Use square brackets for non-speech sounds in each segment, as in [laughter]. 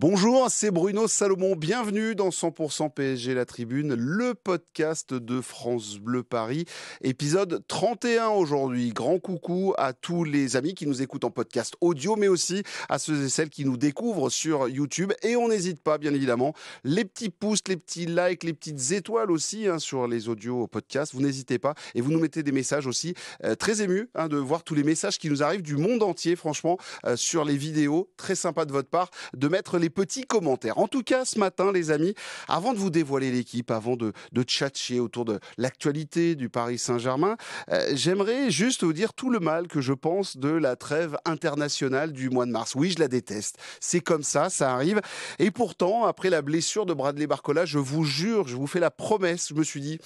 Bonjour, c'est Bruno Salomon. Bienvenue dans 100% PSG La Tribune, le podcast de France Bleu Paris. Épisode 31 aujourd'hui. Grand coucou à tous les amis qui nous écoutent en podcast audio, mais aussi à ceux et celles qui nous découvrent sur YouTube. Et on n'hésite pas, bien évidemment, les petits pouces, les petits likes, les petites étoiles aussi hein, sur les audios podcasts. Vous n'hésitez pas et vous nous mettez des messages aussi euh, très ému hein, de voir tous les messages qui nous arrivent du monde entier, franchement, euh, sur les vidéos. Très sympa de votre part de mettre les petits commentaires. En tout cas, ce matin, les amis, avant de vous dévoiler l'équipe, avant de, de tchatcher autour de l'actualité du Paris Saint-Germain, euh, j'aimerais juste vous dire tout le mal que je pense de la trêve internationale du mois de mars. Oui, je la déteste. C'est comme ça, ça arrive. Et pourtant, après la blessure de Bradley Barcola, je vous jure, je vous fais la promesse, je me suis dit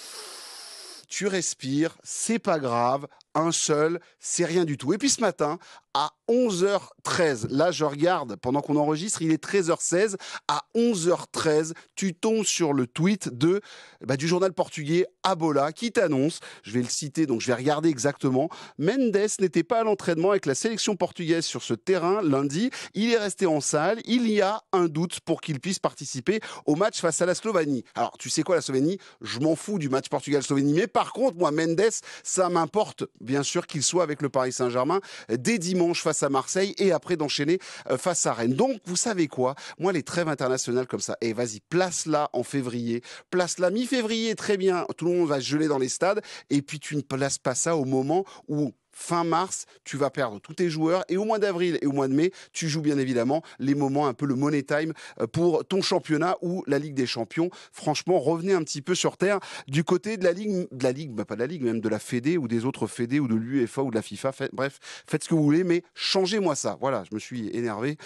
tu respires, c'est pas grave, un seul, c'est rien du tout. Et puis ce matin, à 11h13. Là, je regarde pendant qu'on enregistre, il est 13h16. À 11h13, tu tombes sur le tweet de eh ben, du journal portugais Abola qui t'annonce, je vais le citer, donc je vais regarder exactement. Mendes n'était pas à l'entraînement avec la sélection portugaise sur ce terrain lundi. Il est resté en salle. Il y a un doute pour qu'il puisse participer au match face à la Slovénie. Alors, tu sais quoi, la Slovénie Je m'en fous du match Portugal-Slovénie. Mais par contre, moi, Mendes, ça m'importe, bien sûr, qu'il soit avec le Paris Saint-Germain dès dimanche face à Marseille et après d'enchaîner euh, face à Rennes. Donc, vous savez quoi Moi, les trêves internationales comme ça, et eh, vas-y, place-la en février, place-la mi-février, très bien. Tout le monde va geler dans les stades et puis tu ne places pas ça au moment où fin mars, tu vas perdre tous tes joueurs. Et au mois d'avril et au mois de mai, tu joues bien évidemment les moments un peu le money time euh, pour ton championnat ou la Ligue des Champions. Franchement, revenez un petit peu sur terre du côté de la Ligue, de la Ligue, bah, pas de la Ligue, même de la Fédé ou des autres Fédé ou de l'UEFA ou de la FIFA. bref, faites ce que vous voulez, mais changez-moi ça. Voilà, je me suis énervé.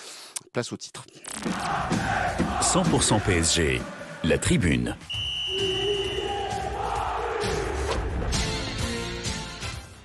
Place au titre. 100% PSG, la tribune.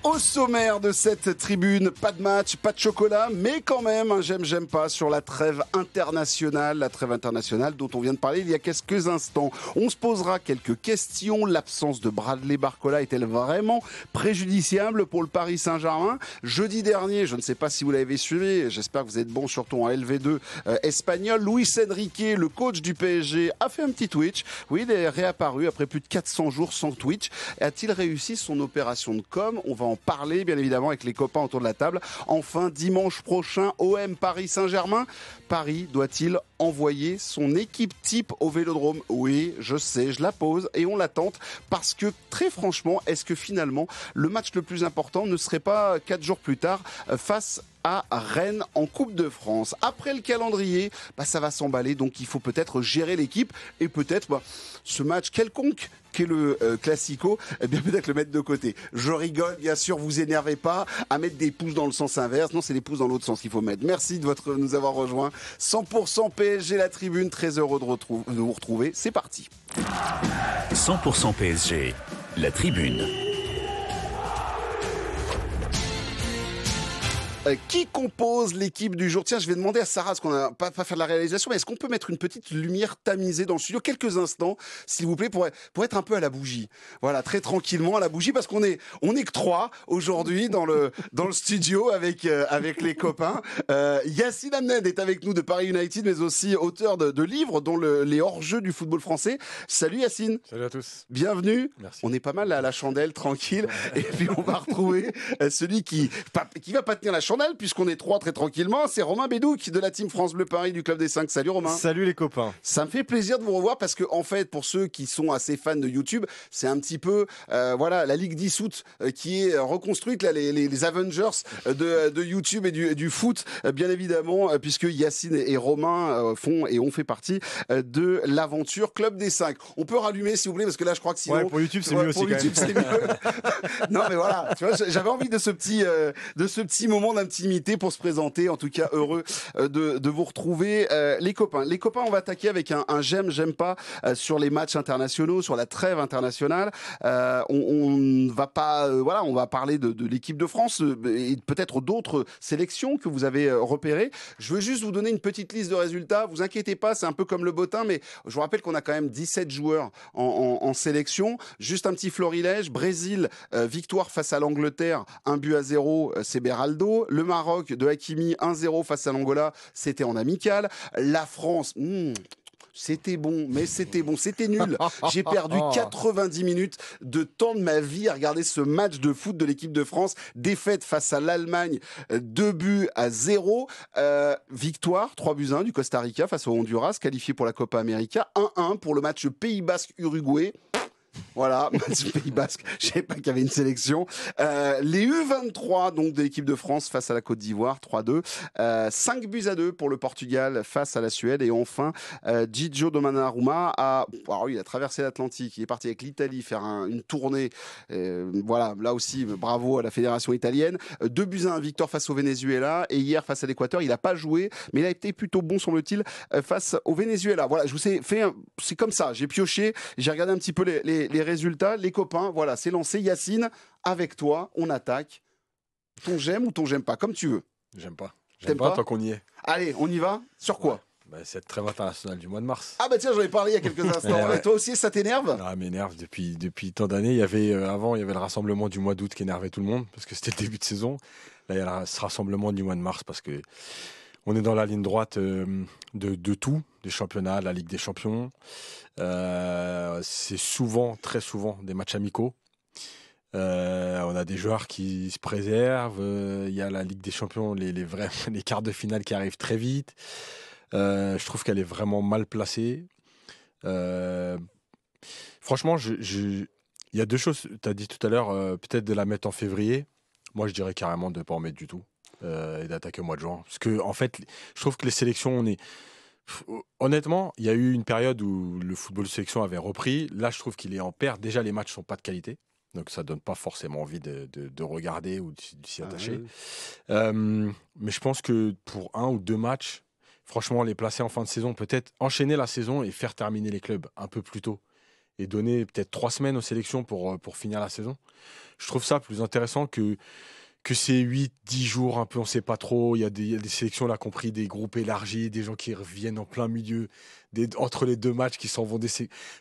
Au sommaire de cette tribune, pas de match, pas de chocolat, mais quand même j'aime, j'aime pas sur la trêve internationale, la trêve internationale dont on vient de parler il y a quelques instants. On se posera quelques questions. L'absence de Bradley Barcola est-elle vraiment préjudiciable pour le Paris Saint-Germain Jeudi dernier, je ne sais pas si vous l'avez suivi, j'espère que vous êtes bon surtout en LV2 euh, espagnol, Luis Enrique, le coach du PSG, a fait un petit Twitch. Oui, il est réapparu après plus de 400 jours sans Twitch. A-t-il réussi son opération de com On va en parler, bien évidemment, avec les copains autour de la table. Enfin, dimanche prochain, OM Paris Saint-Germain. Paris doit-il envoyer son équipe type au Vélodrome Oui, je sais, je la pose et on l'attente parce que très franchement, est-ce que finalement le match le plus important ne serait pas quatre jours plus tard euh, face à Rennes en Coupe de France. Après le calendrier, bah, ça va s'emballer, donc il faut peut-être gérer l'équipe et peut-être bah, ce match quelconque qu'est le euh, Classico, eh bien [laughs] peut-être le mettre de côté. Je rigole, bien sûr, vous énervez pas à mettre des pouces dans le sens inverse. Non, c'est des pouces dans l'autre sens qu'il faut mettre. Merci de votre, nous avoir rejoints. 100% PSG La Tribune, très heureux de vous retrouver. C'est parti. 100% PSG La Tribune. Euh, qui compose l'équipe du jour Tiens, je vais demander à Sarah, ce qu'on n'a pas, faire de la réalisation, mais est-ce qu'on peut mettre une petite lumière tamisée dans le studio quelques instants, s'il vous plaît, pour, pour être un peu à la bougie Voilà, très tranquillement à la bougie, parce qu'on est, on est que trois aujourd'hui dans le, [laughs] dans le studio avec, euh, avec les copains. Euh, Yacine Amned est avec nous de Paris United, mais aussi auteur de, livres, dont les hors-jeux du football français. Salut Yacine Salut à tous Bienvenue Merci. On est pas mal à la chandelle, tranquille, et puis on va retrouver celui qui, qui va pas tenir la chandelle puisqu'on est trois très tranquillement. C'est Romain Bédouc de la team France Bleu Paris du Club des 5. Salut Romain. Salut les copains. Ça me fait plaisir de vous revoir parce que, en fait, pour ceux qui sont assez fans de YouTube, c'est un petit peu euh, voilà, la Ligue dissoute euh, qui est reconstruite, là, les, Avengers euh, de, YouTube et du, foot, bien évidemment, puisque Yacine et Romain font et ont fait partie de l'aventure Club des 5. On peut rallumer si vous voulez, parce que là, je crois que sinon. Ouais, pour YouTube, c'est mieux aussi. Pour YouTube, [laughs] non, mais voilà, tu vois, j'avais envie de ce petit, de ce petit moment Intimité pour se présenter. En tout cas, heureux euh, de, vous retrouver. Euh, les copains, les copains, on va attaquer avec un, j'aime, j'aime pas euh, sur les matchs internationaux, sur la trêve internationale. on, va pas, voilà, on va parler de, l'équipe de France et peut-être d'autres sélections que vous avez repérées. Je veux juste vous donner une petite liste de résultats. Vous inquiétez pas, c'est un peu comme le botin mais je vous rappelle qu'on a quand même 17 joueurs en, en sélection. Juste un petit florilège. Brésil, victoire face à l'Angleterre, un but à zéro, c'est Beraldo. Le Maroc de Hakimi 1-0 face à l'Angola, c'était en amical. La France, hmm, c'était bon, mais c'était bon, c'était nul. J'ai perdu 90 [laughs] minutes de temps de ma vie à regarder ce match de foot de l'équipe de France. Défaite face à l'Allemagne, 2 buts à 0. Euh, victoire, 3 buts 1 du Costa Rica face au Honduras, qualifié pour la Copa América. 1-1 pour le match Pays Basque-Uruguay voilà, [laughs] Pays Basque. Je ne savais pas qu'il y avait une sélection. Euh, les U23 donc de l'équipe de France face à la Côte d'Ivoire 3-2. 5 euh, buts à 2 pour le Portugal face à la Suède et enfin euh, Gigio a ah il a traversé l'Atlantique, il est parti avec l'Italie faire une tournée. Euh, voilà, là aussi bravo à la fédération italienne. 2 buts à 1 victoire face au Venezuela et hier face à l'Équateur, il n'a pas joué mais il a été plutôt bon semble-t-il face au Venezuela. Voilà, je vous ai fait c'est comme ça, j'ai pioché, j'ai regardé un petit peu les les, résultats, les copains. Voilà, c'est lancé. Yacine, avec toi, on attaque. Ton j'aime ou ton j'aime pas, comme tu veux. J'aime pas. J'aime pas, tant qu'on y est. Allez, on y va. Sur quoi ouais. Bah, très cette trêve internationale du mois de mars. Ah bah tiens, j'en ai parlé il y a quelques [laughs] instants. Toi aussi, ça t'énerve Ah, m'énerve depuis, depuis tant d'années. Il y avait euh, avant, il y avait le rassemblement du mois d'août qui énervait tout le monde parce que c'était le début de saison. Là, il y a ce rassemblement du mois de mars parce que on est dans la ligne droite euh, de, tout, des championnats, la Ligue des champions. Euh, c'est souvent, très souvent, des matchs amicaux. Euh, on a des joueurs qui se préservent. Il y a la Ligue des champions, les, vrais, [laughs] les quarts de finale qui arrivent très vite. je trouve qu'elle est vraiment mal placée. franchement, il y a deux choses. Tu as dit tout à l'heure, peut-être de la mettre en février. Moi, je dirais carrément de ne pas en mettre du tout. Euh, et d'attaquer au mois de juin. Parce que, en fait, je trouve que les sélections, on est. Honnêtement, il y a eu une période où le football de sélection avait repris. Là, je trouve qu'il est en perte. Déjà, les matchs sont pas de qualité. Donc ça donne pas forcément envie de, de, regarder ou de, s'y ah attacher. Euh, mais je pense que pour un ou deux matchs, franchement, les placer en fin de saison, peut-être enchaîner la saison et faire terminer les clubs un peu plus tôt. Et donner peut-être trois semaines aux sélections pour, euh, pour finir la saison. Je trouve ça plus intéressant que que c'est 8, 10 jours, un peu, on ne sait pas trop. Il y, a des, sélections, là, compris des groupes élargis, des gens qui reviennent en plein milieu, des, entre les deux matchs qui s'en vont. Des...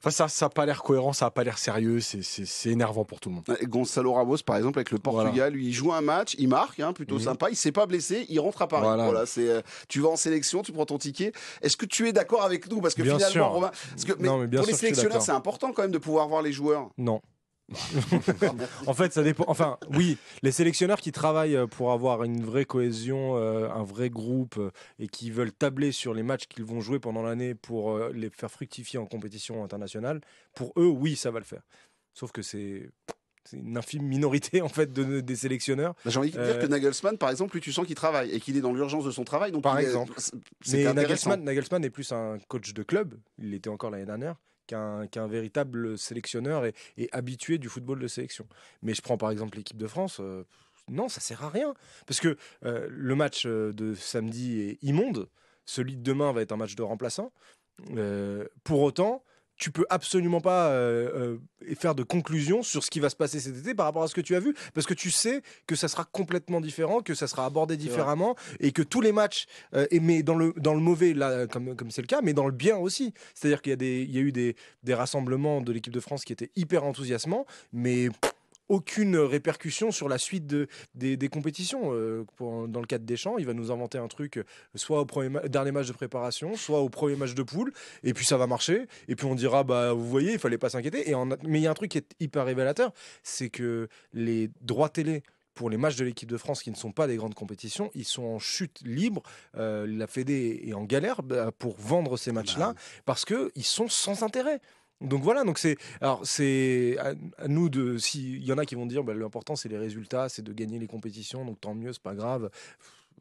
Enfin, ça n'a pas l'air cohérent, ça n'a pas l'air sérieux, c'est énervant pour tout le monde. Gonçalo Gonzalo Ramos, par exemple, avec le Portugal, lui, il joue un match, il marque, hein, plutôt mhm. sympa, il ne s'est pas blessé, il rentre à Paris. Voilà, c'est euh, tu vas en sélection, tu prends ton ticket. Est-ce que tu es d'accord avec nous Parce que bien finalement, sûr. pour les sélectionneurs, c'est important quand même de pouvoir voir les joueurs. Non. [laughs] en fait, ça dépend. Enfin, oui, les sélectionneurs qui travaillent euh, pour avoir une vraie cohésion, euh, un vrai groupe euh, et qui veulent tabler sur les matchs qu'ils vont jouer pendant l'année pour les faire fructifier en compétition internationale, pour eux, oui, ça va le faire. Sauf que c'est une infime minorité en fait de, des sélectionneurs. Bah, j'ai envie de dire que Nagelsmann, par exemple, lui tu sens qu'il travaille et qu'il est dans l'urgence de son travail. Donc par exemple, est, Nagelsmann, Nagelsmann est plus un coach de club. Il l'était encore l'année dernière qu'un véritable sélectionneur et, habitué du football de sélection. Mais je prends par exemple l'équipe de France. Euh, non, ça sert à rien. Parce que euh, le match euh, de samedi est immonde. Celui de demain va être un match de remplaçant. pour autant, tu peux absolument pas euh, euh, faire de conclusion sur ce qui va se passer cet été par rapport à ce que tu as vu, parce que tu sais que ça sera complètement différent, que ça sera abordé différemment, et que tous les matchs, euh, mais dans le, mauvais, là, comme, c'est le cas, mais dans le bien aussi. C'est-à-dire qu'il y, a eu des rassemblements de l'équipe de France qui étaient hyper enthousiasmants, mais aucune répercussion sur la suite des, compétitions. Euh, dans le cadre des champs, il va nous inventer un truc euh, soit au premier dernier match de préparation, soit au premier match de poule, et puis ça va marcher, et puis on dira, bah, vous voyez, il fallait pas s'inquiéter. Et mais il y a un truc qui est hyper révélateur, c'est que les droits télé pour les matchs de l'équipe de France qui ne sont pas des grandes compétitions, ils sont en chute libre. Euh, la Fédé est en galère bah, pour vendre ces matchs-là bah parce qu'ils sont sans intérêt. Donc voilà, donc c'est alors c'est à, nous de s'il y en a qui vont dire bah, l'important c'est les résultats, c'est de gagner les compétitions, donc tant mieux, c'est pas grave.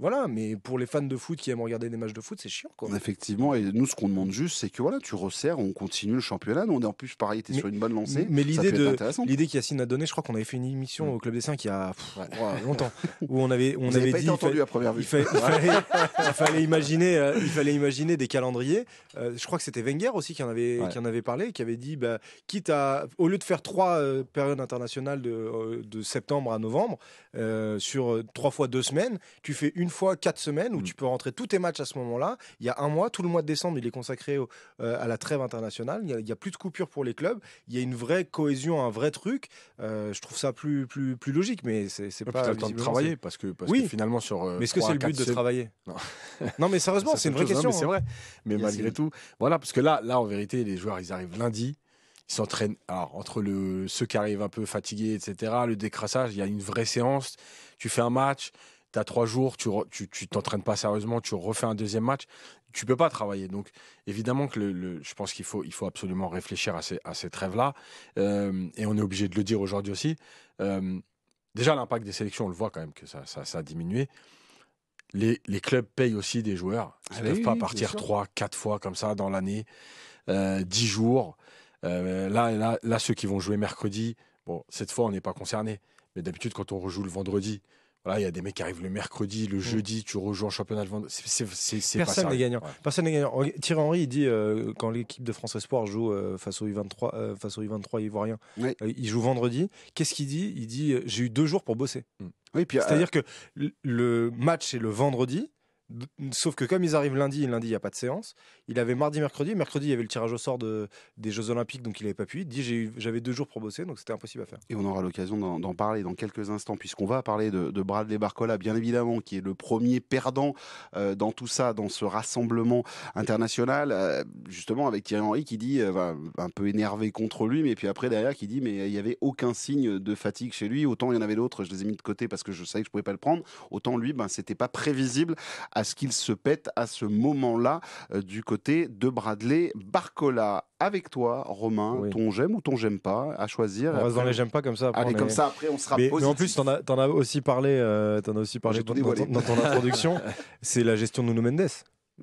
Voilà, mais pour les fans de foot qui aiment regarder des matchs de foot, c'est chiant. Effectivement, et nous, ce qu'on demande juste, c'est que voilà, tu resserres, on continue le championnat. Nous, on est en plus, pareil, es sur une bonne lancée. Mais l'idée de l'idée qu'Yacine a donnée, je crois qu'on avait fait une émission mm. au Club des Saints il y a longtemps, où on avait, on avait dit. entendu à première vue. Il, fallait... imaginer, euh, il fallait imaginer des calendriers. Euh, je crois que c'était Wenger aussi qui en avait, qui en avait parlé, qui avait dit, bah, quitte à, au lieu de faire trois euh, périodes internationales de, septembre à novembre, sur trois fois deux semaines, tu fais une fois quatre semaines où mm. tu peux rentrer tous tes matchs à ce moment-là. Il y a un mois, tout le mois de décembre, il est consacré euh, à la trêve internationale. Il n'y a, plus de coupure pour les clubs. Il y a une vraie cohésion, un vrai truc. Euh, je trouve ça plus, plus, plus logique, mais c'est pas. Tu le temps de travailler parce que, oui. finalement, sur. Euh, mais est-ce que c'est le but de travailler non. non. mais sérieusement, [laughs] c'est une vraie hein, question. C'est hein. vrai. Mais malgré tout, voilà, parce que là, là, en vérité, les joueurs, ils arrivent lundi ils s'entraînent. Alors, entre le, ceux qui arrivent un peu fatigués, etc., le décrassage, il y a une vraie séance. Tu fais un match, tu as trois jours, tu ne t'entraînes pas sérieusement, tu refais un deuxième match, tu peux pas travailler. Donc, évidemment, que le, je pense qu'il faut, il faut absolument réfléchir à ces, à trêves-là. Euh, et on est obligé de le dire aujourd'hui aussi. Euh, déjà, l'impact des sélections, on le voit quand même que ça, a diminué. Les, clubs payent aussi des joueurs. Ils ne ah peuvent pas partir trois, quatre fois comme ça dans l'année, euh, dix jours. là, là, là, ceux qui vont jouer mercredi, bon, cette fois, on n'est pas concerné. Mais d'habitude, quand on rejoue le vendredi, il y a des mecs qui arrivent le mercredi, le mm. jeudi, tu rejoues en championnat le vendredi. Personne n'est gagnant. Personne Thierry Henry, il dit euh, quand l'équipe de France Espoir joue euh, face au U23, euh, face au 23 ivoirien, il joue vendredi. Qu'est-ce qu'il dit Il dit j'ai eu deux jours pour bosser. Mm. C'est-à-dire que le match est le vendredi. Sauf que comme ils arrivent lundi, et lundi il n'y a pas de séance, il avait mardi, mercredi, mercredi il y avait le tirage au sort de, des Jeux Olympiques, donc il n'avait pas pu. Il dit j'avais deux jours pour bosser, donc c'était impossible à faire. Et on aura l'occasion d'en parler dans quelques instants, puisqu'on va parler de, de, Bradley Barcola, bien évidemment, qui est le premier perdant euh, dans tout ça, dans ce rassemblement international, euh, justement avec Thierry Henry qui dit, euh, un peu énervé contre lui, mais puis après derrière qui dit, mais il n'y avait aucun signe de fatigue chez lui, autant il y en avait d'autres, je les ai mis de côté parce que je savais que je ne pouvais pas le prendre, autant lui, ben, c'était pas prévisible à ce qu'il se pète à ce moment-là euh, du côté de Bradley Barcola. Avec toi, Romain, ton j'aime ou ton j'aime pas à choisir. On dans les j'aime pas comme ça. Allez, comme ça après on sera mais, Mais en plus, t'en as, en as aussi parlé, euh, en as aussi parlé dans, dans, ton [laughs] introduction. C'est la gestion de Nuno Mendes.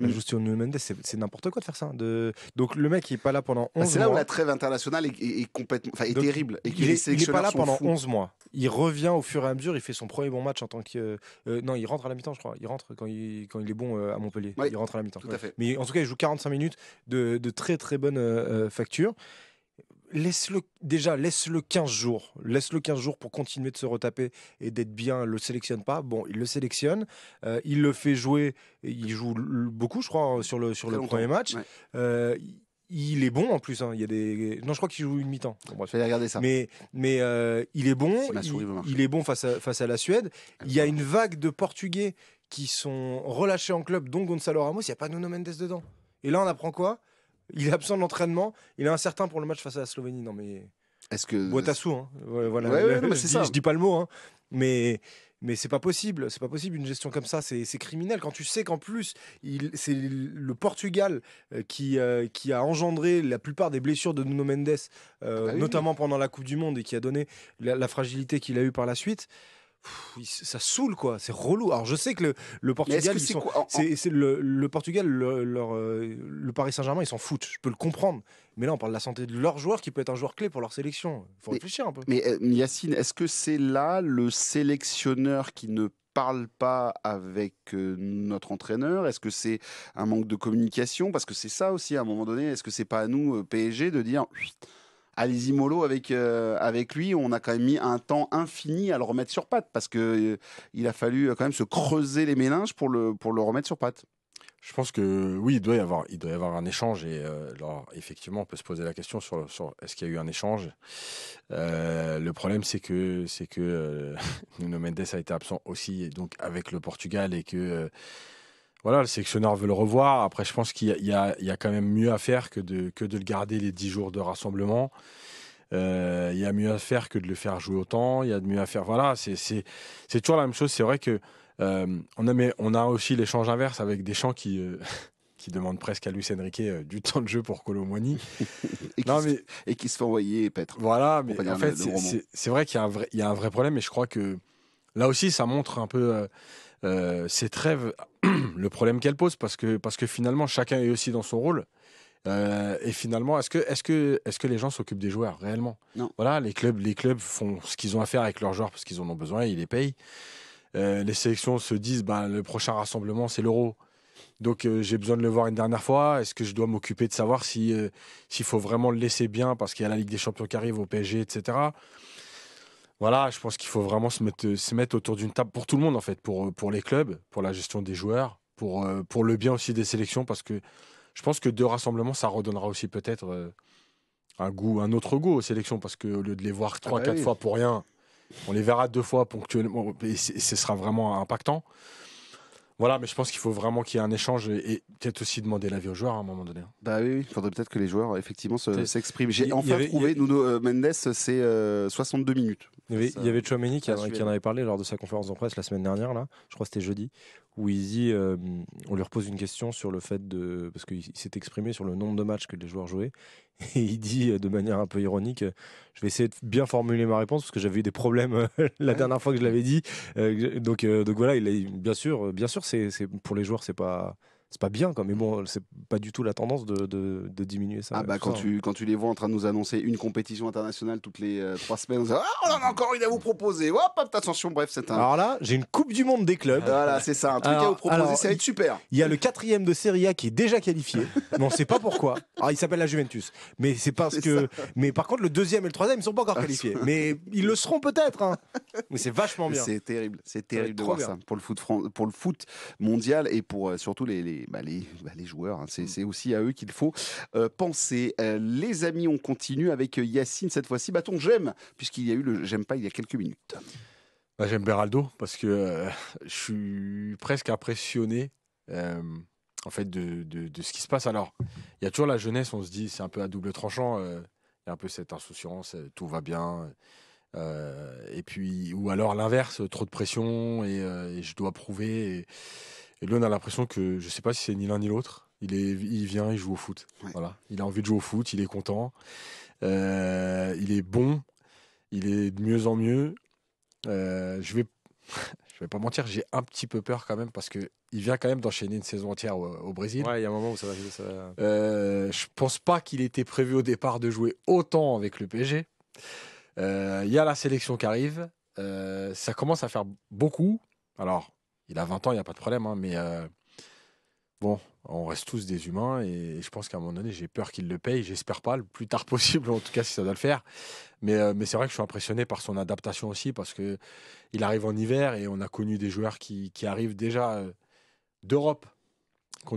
Mm. Mendes, c'est n'importe quoi de faire ça. Hein, de... Donc le mec, il n'est pas là pendant 11 bah, mois C'est là où la trêve internationale est, est terrible. il n'est pas là pendant 11 mois. Il revient au fur et à mesure, il fait son premier bon match en tant que. Euh, euh, non, il rentre à la mi-temps, je crois. Il rentre quand il, quand il est bon euh, à Montpellier. il rentre à la mi-temps. Mais en tout cas, il joue 45 minutes de, de très très bonne facture laisse-le déjà, laisse-le 15 jours. Laisse-le 15 jours pour continuer de se retaper et d'être bien. Le sélectionne pas. Bon, il le sélectionne. Euh, il le fait jouer. Il joue beaucoup, je crois, hein, sur le, sur le premier match. Euh, il est bon en plus. Hein. Il y a des. Non, je crois qu'il joue une mi-temps. On regarder ça. Mais, mais euh, il est bon. il, est bon face à, face à la Suède. Il y a une vague de Portugais qui sont relâchés en club, dont Gonzalo Ramos. Il n'y a pas Nuno Mendes dedans. Et là, on apprend quoi il est absent de l'entraînement. Il est incertain pour le match face à la Slovénie. Non, mais. Est-ce que. Boitassou, hein. Voilà. je, dis, je dis pas le mot, hein. Mais mais c'est pas possible, c'est pas possible une gestion comme ça, c'est criminel. Quand tu sais qu'en plus, c'est le Portugal euh, qui, euh, qui a engendré la plupart des blessures de Nuno Mendes, euh, ah notamment pendant la Coupe du Monde et qui a donné la, la fragilité qu'il a eue par la suite ça saoule quoi, c'est relou. Alors je sais que le, Portugal, le, Portugal, leur, euh, le Paris Saint-Germain, ils s'en foutent. Je peux le comprendre, mais là on parle de la santé de leur joueur qui peut être un joueur clé pour leur sélection. Il Faut réfléchir un peu. Mais euh, Yacine, est-ce que c'est là le sélectionneur qui ne parle pas avec euh, notre entraîneur Est-ce que c'est un manque de communication Parce que c'est ça aussi à un moment donné. Est-ce que c'est pas à nous PSG de dire Allez-y Molo avec, euh, avec lui, on a quand même mis un temps infini à le remettre sur patte parce que euh, il a fallu euh, quand même se creuser les méninges pour le, pour le remettre sur patte. Je pense que oui, il doit y avoir, il doit y avoir un échange. Et alors, effectivement, on peut se poser la question sur, sur est-ce qu'il y a eu un échange. le problème, c'est que, c'est que [laughs] Nuno Mendes a été absent aussi, et donc avec le Portugal, et que voilà, le sélectionneur veut le revoir. Après, je pense qu'il y, a quand même mieux à faire que de, que de le garder les 10 jours de rassemblement. Euh, il y a mieux à faire que de le faire jouer autant. Il y a de mieux à faire. Voilà, c'est toujours la même chose. C'est vrai que euh, on, a, on a aussi l'échange inverse avec des champs qui. Euh, [laughs] qui demandent presque à Luis Enrique du temps de jeu pour Colomboigny. [laughs] et, qui se, et qui se fait envoyer, peut-être. Voilà, mais en fait, c'est vrai qu'il y, y, a un vrai problème, et je crois que là aussi, ça montre un peu c'est euh, ces [clears throat] le problème qu'elle pose parce que, parce que finalement, chacun est aussi dans son rôle. Euh, et finalement, est-ce que, est que, est que les gens s'occupent des joueurs réellement Non. Voilà, les clubs, les clubs font ce qu'ils ont à faire avec leurs joueurs parce qu'ils en ont besoin et ils les payent. Euh, les sélections se disent ben, le prochain rassemblement, c'est l'euro. Donc j'ai besoin de le voir une dernière fois. Est-ce que je dois m'occuper de savoir si, s'il faut vraiment le laisser bien parce qu'il y a la Ligue des Champions qui arrive au PSG, etc voilà, je pense qu'il faut vraiment se mettre, se mettre autour d'une table pour tout le monde, en fait, pour, pour les clubs, pour la gestion des joueurs, pour, euh, pour le bien aussi des sélections, parce que je pense que deux rassemblements, ça redonnera aussi peut-être euh, un goût, un autre goût aux sélections, parce qu'au lieu de les voir ah trois, bah quatre fois pour rien, on les verra deux fois ponctuellement, et ce sera vraiment impactant. Voilà, mais je pense qu'il faut vraiment qu'il y ait un échange et, peut-être aussi demander l'avis aux joueurs hein, à un moment donné. Hein. Bah oui, il faudrait peut-être que les joueurs effectivement s'expriment. J'ai enfin trouvé, Nuno euh, Mendes, c'est 62 euh, minutes. Il y avait, Chouameni qui, en avait parlé lors de sa conférence en presse la semaine dernière, là, je crois que c'était jeudi, où il dit, euh, on lui repose une question sur le fait de. Parce qu'il s'est exprimé sur le nombre de matchs que les joueurs jouaient. [laughs] Et il dit euh, de manière un peu ironique euh, Je vais essayer de bien formuler ma réponse parce que j'avais eu des problèmes [laughs] la dernière fois que je l'avais dit. donc, donc voilà, il bien sûr, bien sûr c'est, pour les joueurs, c'est pas c'est pas bien, quand mais bon, c'est pas du tout la tendance de, diminuer ça. Ah bah quand, tu, hein. quand tu les vois en train de nous annoncer une compétition internationale toutes les euh, trois semaines, ah, on, en a encore une à vous proposer. attention, bref, c'est un. Alors là, j'ai une Coupe du Monde des clubs. Voilà, c'est ça, un truc à vous proposer, ça va être super. Il y a le quatrième de Serie A qui est déjà qualifié, mais on sait pas pourquoi. Alors il s'appelle la Juventus, mais c'est parce que. Mais par contre, le deuxième et le troisième, ils sont pas encore qualifiés, mais ils le seront peut-être. Hein. Mais c'est vachement bien. C'est terrible, c'est terrible de voir ça pour le foot, pour le foot mondial et pour euh, surtout les bah, les, bah, les, joueurs. Hein. Mm. C'est aussi à eux qu'il faut euh, penser. Euh, les amis, on continue avec euh, Yacine cette fois-ci. Bâton, j'aime, puisqu'il y a eu le j'aime pas il y a quelques minutes. Bah, j'aime Beraldo parce que je suis presque impressionné en fait de, ce qui se passe. Alors, il y a toujours la jeunesse, on se dit, c'est un peu à double tranchant. Il y a un peu cette insouciance, tout va bien. et puis, ou alors l'inverse, trop de pression et, je dois prouver. Et lui, on a l'impression que je ne sais pas si c'est ni l'un ni l'autre. Il, est, il vient, il joue au foot. Voilà. Il a envie de jouer au foot, il est content. Euh, il est bon. Il est de mieux en mieux. Euh, je vais. [laughs] vais pas mentir, j'ai un petit peu peur quand même parce que il vient quand même d'enchaîner une saison entière au, Brésil. Ouais, il y a un moment où ça va. Ça va... Euh, pense pas qu'il était prévu au départ de jouer autant avec le PSG. Il y a la sélection qui arrive. ça commence à faire beaucoup. Alors, il a 20 ans, il n'y a pas de problème. Hein, mais euh, bon, on reste tous des humains et je pense qu'à un moment donné, j'ai peur qu'il le paye. J'espère pas, le plus tard [laughs] possible, en tout cas si ça doit le faire. Euh, mais, c'est vrai que je suis impressionné par son adaptation aussi parce qu'il arrive en hiver et on a connu des joueurs qui arrivent déjà euh, d'Europe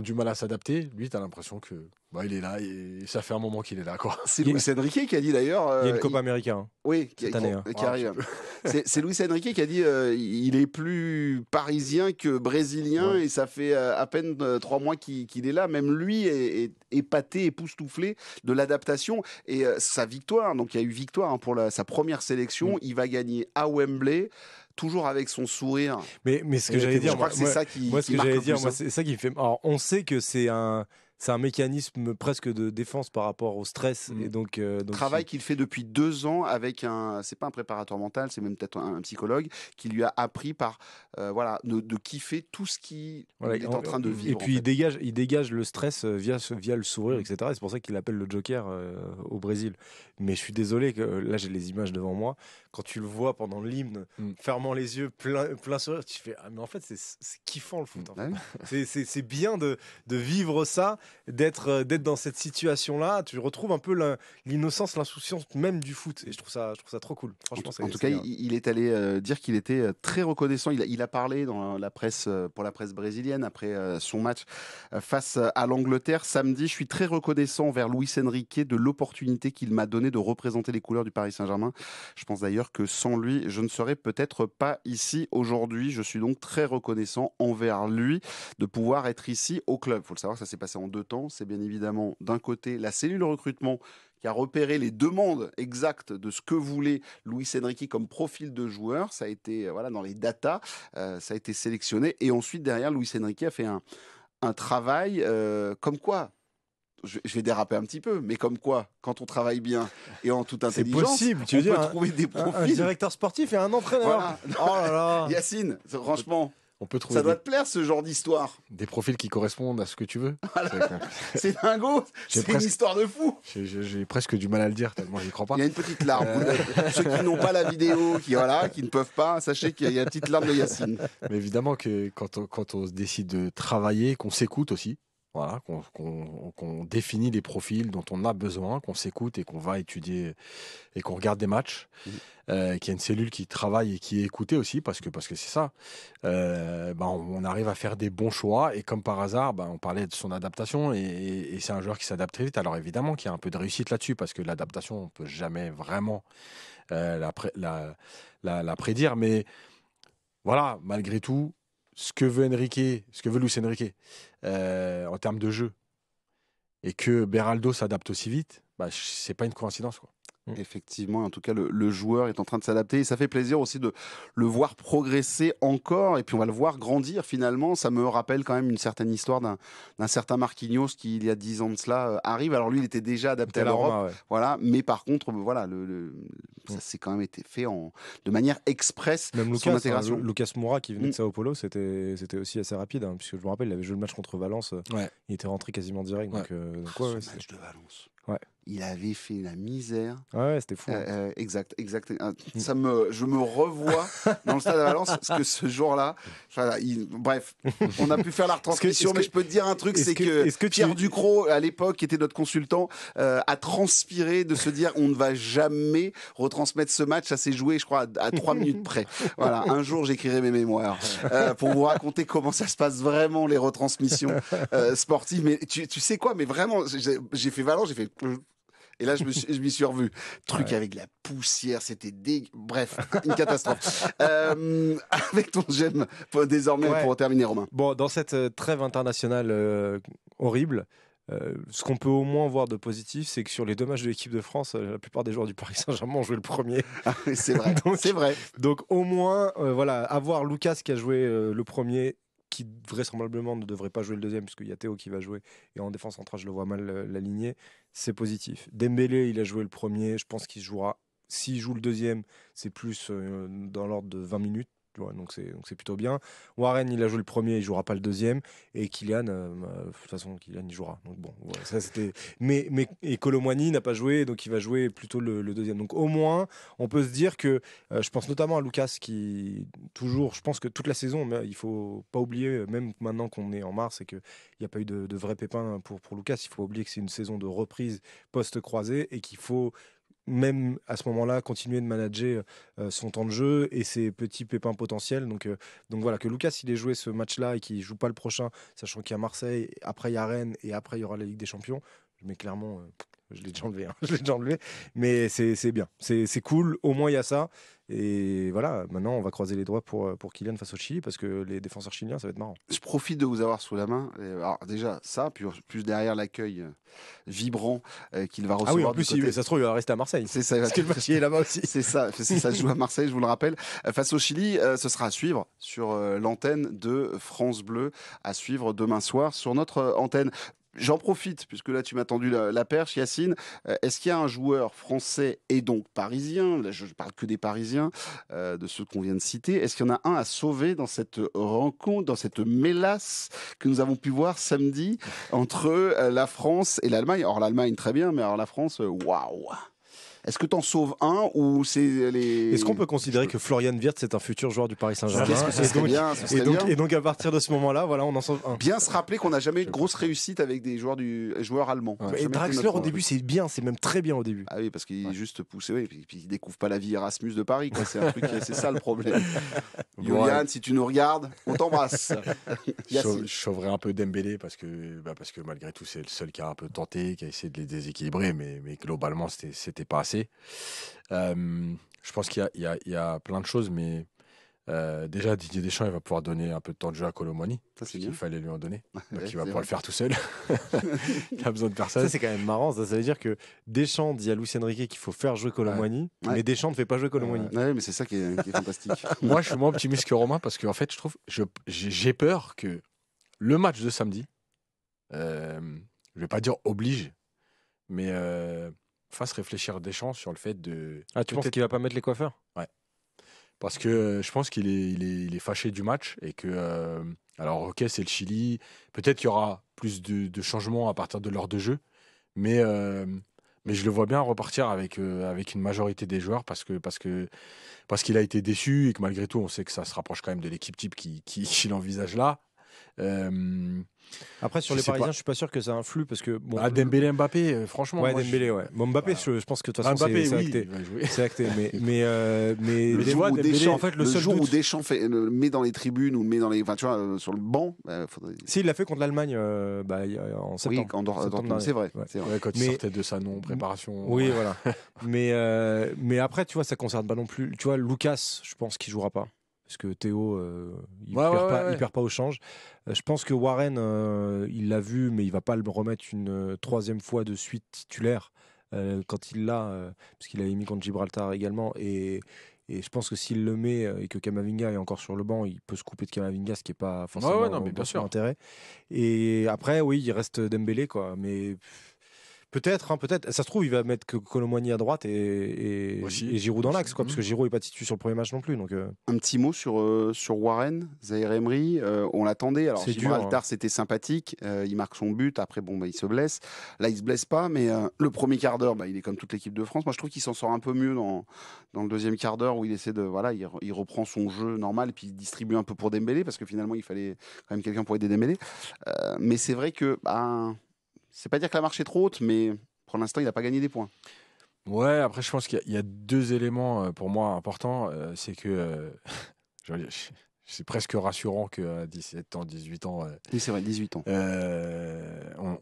qui du mal à s'adapter, lui, tu as l'impression que bah, il est là et ça fait un moment qu'il est là. C'est louis qui a dit d'ailleurs. il y a une euh, Copa Américaine. Hein, oui, qui, cette année, qui hein. ah, arrive. [laughs] c'est, louis Enrique qui a dit euh, il est plus parisien que brésilien et ça fait euh, à peine trois mois qu'il, est là. Même lui est, épaté, époustouflé de l'adaptation et sa victoire. Donc il y a eu victoire hein, pour sa première sélection. Mm. Il va gagner à Wembley toujours avec son sourire. Mais, mais ce que j'allais dire, je crois que c'est ça qui. Moi, que j'allais dire, moi, hein. c'est ça qui me fait. Alors, on sait que c'est un, c'est un mécanisme presque de défense par rapport au stress. Et mmh. euh, donc, travail qu'il fait depuis deux ans avec un, c'est pas un préparateur mental, c'est même peut-être un, psychologue qui lui a appris par, euh, voilà, de, kiffer tout ce qui est en, train de vivre. Et puis il dégage, il dégage le stress euh, via via le sourire, mmh. etc. c'est pour ça qu'il appelle le Joker au Brésil. Mais je suis désolé que là j'ai les images devant moi. Quand tu le vois pendant l'hymne, mmh. fermant les yeux, plein plein sourire, tu fais, ah, mais en fait c'est kiffant le foot. En bah C'est bien de, de vivre ça d'être euh, d'être dans cette situation-là. Tu retrouves un peu l'innocence, l'insouciance même du foot. Et je trouve ça, je trouve ça trop cool. en, tout cas, il est allé euh, dire qu'il était euh, très reconnaissant. Il a, il a, parlé dans la presse pour la presse brésilienne après son match face à l'Angleterre samedi. Je suis très reconnaissant envers Luis Enrique de l'opportunité qu'il m'a donnée de représenter les couleurs du Paris Saint-Germain. Je pense d'ailleurs que sans lui, je ne serais peut-être pas ici aujourd'hui. Je suis donc très reconnaissant envers lui de pouvoir être ici au club. Faut le savoir, ça s'est passé en deux temps, c'est bien évidemment d'un côté la cellule recrutement qui a repéré les demandes exactes de ce que voulait Louis Enrique comme profil de joueur. Ça a été euh, voilà dans les datas, euh, ça a été sélectionné et ensuite derrière Louis Enrique a fait un, travail euh, comme quoi je, vais déraper un petit peu, mais comme quoi, quand on travaille bien et en toute intelligence, possible, tu on veux peut hein, trouver des profils. Un, directeur sportif et un entraîneur. Oh là là. [laughs] Yacine, franchement, on Ça doit te plaire ce genre d'histoire. Des profils qui correspondent à ce que tu veux. Ah [laughs] c'est dingo. C'est une histoire de fou. J'ai presque du mal à le dire tellement j'y crois pas. Il y a une petite larme. Euh. [laughs] Ceux qui n'ont pas la vidéo, qui voilà, qui ne peuvent pas, sachez qu'il y a une petite larme de Yacine. Mais évidemment que quand quand on décide de travailler, qu'on s'écoute aussi, voilà, qu'on définit les profils dont on a besoin, qu'on s'écoute et qu'on va étudier et qu'on regarde des matchs, mmh. euh, qu'il y a une cellule qui travaille et qui est écoutée aussi, parce que parce que c'est ça. Euh, ben, on, arrive à faire des bons choix et comme par hasard, ben, on parlait de son adaptation et, c'est un joueur qui s'adapte très vite. Alors évidemment qu'il y a un peu de réussite là-dessus, parce que l'adaptation, on peut jamais vraiment euh, la, la prédire, mais voilà, malgré tout, ce que veut Enrique, ce que veut Luis Enrique euh, en termes de jeu, et que Beraldo s'adapte aussi vite, bah, c'est pas une coïncidence. Quoi. Mm. Effectivement, en tout cas, le, joueur est en train de s'adapter et ça fait plaisir aussi de le voir progresser encore et puis on va le voir grandir finalement. Ça me rappelle quand même une certaine histoire d'un, certain Marquinhos qui, il y a dix ans de cela, euh, arrive. Alors lui, il était déjà adapté à l'Europe, voilà, mais par contre, voilà, ça mm. s'est quand même été fait en, de manière expresse. Même Lucas, hein, Lucas Moura qui venait de mm. Sao Paulo, c'était, c'était aussi assez rapide, hein, puisque je me rappelle, il avait joué le match contre Valence, euh, il était rentré quasiment direct. Donc, euh, match de Valence. Ouais il avait fait la misère. Ouais, c'était fou. Hein. Euh, euh, exact, exact. Euh, mm. Ça me, je me revois [laughs] dans le stade de Valence parce que ce jour-là, bref, on a pu faire la [laughs] retransmission, mais je peux te dire un truc, c'est que, Pierre Ducrot, à l'époque, qui était notre consultant, a transpiré de se dire on ne va jamais retransmettre ce match. Ça s'est joué, je crois, à, trois minutes [laughs] près. Voilà, un jour, j'écrirai mes mémoires pour vous raconter comment ça se passe vraiment les retransmissions sportives. Mais tu, tu sais quoi Mais vraiment, j'ai fait Valence, j'ai fait et là, je m'y suis, suis, revu. Truc avec la poussière, c'était dégueu. Bref, une catastrophe. [laughs] Euh, avec ton j'aime, désormais, pour terminer, Romain. Bon, dans cette euh, trêve internationale euh, horrible, ce qu'on peut au moins voir de positif, c'est que sur les dommages de l'équipe de France, la plupart des joueurs du Paris Saint-Germain ont joué le premier. Ah c'est vrai. [laughs] donc, c'est vrai. Donc au moins, voilà, avoir Lucas qui a joué le premier qui vraisemblablement ne devrait pas jouer le deuxième, puisqu'il y a Théo qui va jouer, et en défense centrale, je le vois mal euh, l'aligner, c'est positif. Dembélé, il a joué le premier, je pense qu'il jouera. S'il joue le deuxième, c'est plus euh, dans l'ordre de 20 minutes, donc c'est donc c'est plutôt bien. Warren, il a joué le premier, il jouera pas le deuxième, et Kylian, euh, bah, de toute façon, Kylian il jouera. Donc bon, ça c'était. [laughs] Mais mais et Colomwani n'a pas joué, donc il va jouer plutôt le, deuxième. Donc au moins, on peut se dire que euh, je pense notamment à Lucas qui toujours, je pense que toute la saison, mais il faut pas oublier, même maintenant qu'on est en mars et que il n'y a pas eu de, vrai pépin pour pour Lucas, il faut oublier que c'est une saison de reprise post croisée et qu'il faut même à ce moment-là, continuer de manager euh, son temps de jeu et ses petits pépins potentiels. Donc, euh, donc voilà, que Lucas, il ait joué ce match-là et qu'il ne joue pas le prochain, sachant qu'il y a Marseille, après il y a Rennes et après il y aura la Ligue des Champions, mais clairement, euh, [laughs] je l'ai déjà enlevé. Hein, [laughs] je l'ai déjà enlevé. Mais c'est bien, c'est cool, au moins il y a ça. Et voilà, maintenant, on va croiser les doigts pour, euh, pour Kylian face au Chili parce que les défenseurs chiliens, ça va être marrant. Je profite de vous avoir sous la main. Alors, déjà, ça, puis plus derrière l'accueil euh, vibrant euh, qu'il va recevoir. Ah oui, en plus, ça se trouve, il va rester à Marseille. C'est ça, parce que le là-bas aussi. C'est ça, [laughs] ça joue à Marseille, je vous le rappelle. Face au Chili, ce sera à suivre sur l'antenne de France Bleu, à suivre demain soir sur notre antenne. J'en profite, puisque là tu m'as tendu la, perche, Yacine. Euh, est-ce qu'il y a un joueur français et donc parisien, là, je ne parle que des Parisiens, euh, de ceux qu'on vient de citer, est-ce qu'il y en a un à sauver dans cette rencontre, dans cette mélasse que nous avons pu voir samedi entre euh, la France et l'Allemagne Alors l'Allemagne très bien, mais alors la France, waouh est-ce que tu en sauves un ou c'est les. Est-ce qu'on peut considérer que Florian Wirth c'est un futur joueur du Paris Saint-Germain et, donc, et, et donc à partir de ce moment-là, voilà, on en sauve un. Bien se rappeler qu'on n'a jamais eu de grosse réussite avec des joueurs, du, joueurs allemands. Et Draxler au début, c'est bien, c'est même très bien au début. Ah oui, parce qu'il est juste poussé, oui, puis, il découvre pas la vie Erasmus de Paris. C'est ça le problème. Julian, [laughs] si tu nous regardes, on t'embrasse. Je [laughs] un peu Dembélé parce que, bah, parce que malgré tout, c'est le seul qui a un peu tenté, qui a essayé de les déséquilibrer, mais, mais globalement, c'était pas assez euh, je pense qu'il y, a plein de choses, mais euh, déjà, Didier Deschamps, il va pouvoir donner un peu de temps de jeu à Colomani. Il fallait lui en donner. [laughs] Donc il va pouvoir le faire tout seul. [laughs] il a besoin de personne. Ça, c'est quand même marrant. Ça, veut dire que Deschamps dit à Lucien Enrique qu'il faut faire jouer Colomani, mais Deschamps ne fait pas jouer Colomani. mais c'est ça qui est, fantastique. [laughs] Moi, je suis moins optimiste que Romain parce qu'en fait, je trouve, j'ai peur que le match de samedi, euh, je vais pas dire oblige, mais euh, fasse réfléchir Deschamps sur le fait de. Ah, tu penses qu'il va pas mettre les coiffeurs Ouais. Parce que euh, je pense qu'il est, il est, fâché du match et que. Euh, alors, ok, c'est le Chili. Peut-être qu'il y aura plus de, changements à partir de l'heure de jeu. Mais, euh, mais je le vois bien repartir avec, avec une majorité des joueurs parce que parce que parce qu'il a été déçu et que malgré tout, on sait que ça se rapproche quand même de l'équipe type qu'il qui, [laughs] envisage là. Après, sur les Parisiens, pas. je suis pas sûr que ça influe parce que. Bon, ah, Dembélé, Mbappé, euh, franchement. Ouais, moi, Dembélé, je... ouais. Bon, Mbappé, voilà. je, je, pense que de toute façon, ah, c'est oui. acté. Oui. C'est acté. Mais, [laughs] mais, euh, mais le jour, Dembélé, Deschamps, en fait, le, le jour doute... où Deschamps fait, euh, le met dans les tribunes ou le met dans les. Enfin, tu vois, euh, sur le banc. Bah, faudrait... Si, il l'a fait contre l'Allemagne euh, bah, en septembre. Oui, en c'est vrai. Ouais. vrai. Ouais, quand mais... il sortait de sa non-préparation. [laughs] Oui, voilà. [laughs] mais, mais après, tu vois, ça concerne pas non plus. Tu vois, Lucas, je pense qu'il jouera pas parce que Théo, euh, il, perd pas, au change. Euh, je pense que Warren, euh, il l'a vu, mais il va pas le remettre une troisième fois de suite titulaire quand il l'a, parce qu'il l'avait mis contre Gibraltar également. Et, je pense que s'il le met et que Kamavinga est encore sur le banc, il peut se couper de Kamavinga, ce qui n'est pas forcément d'intérêt. Et après, oui, il reste Dembélé, quoi. Mais Peut-être, hein, peut-être. Ça se trouve, il va mettre Colomboigny à droite et, Giroud dans l'axe, quoi, parce que mmh. Giroud n'est pas titulaire sur le premier match non plus. Donc, euh. Un petit mot sur, euh, sur Warren, Zaire Emery. Euh, on l'attendait. Alors, Gibraltar, hein. c'était sympathique. il marque son but. Après, bon, bah, il se blesse. Là, il se blesse pas, mais le premier quart d'heure, bah, il est comme toute l'équipe de France. Moi, je trouve qu'il s'en sort un peu mieux dans, dans le deuxième quart d'heure où il essaie de. Voilà, il, reprend son jeu normal et puis il distribue un peu pour Dembélé, parce que finalement, il fallait quand même quelqu'un pour aider Dembélé. mais c'est vrai que. Bah, c'est pas dire que la marche est trop haute, mais pour l'instant, il n'a pas gagné des points. Ouais, après, je pense qu'il y, a deux éléments euh, pour moi importants. Euh, c'est que c'est euh, [laughs] presque rassurant qu'à 17 ans, 18 ans. oui, c'est vrai, 18 ans. On,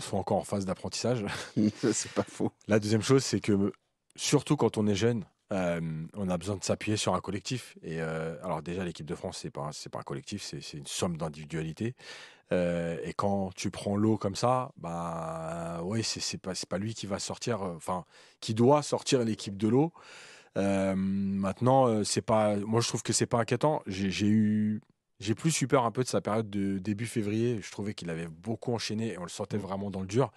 soit encore en phase d'apprentissage. [laughs] [laughs] c'est pas faux. La deuxième chose, c'est que surtout quand on est jeune, on a besoin de s'appuyer sur un collectif. Et alors déjà, l'équipe de France, c'est pas pas un collectif, c'est une somme d'individualités. Euh, et quand tu prends l'eau comme ça, bah ouais, c'est pas, pas lui qui va sortir, euh, enfin, qui doit sortir l'équipe de l'eau. Euh, maintenant, c'est pas. Moi, je trouve que c'est pas inquiétant. J'ai eu. J'ai plus super un peu de sa période de début février. Je trouvais qu'il avait beaucoup enchaîné et on le sentait mmh. vraiment dans le dur.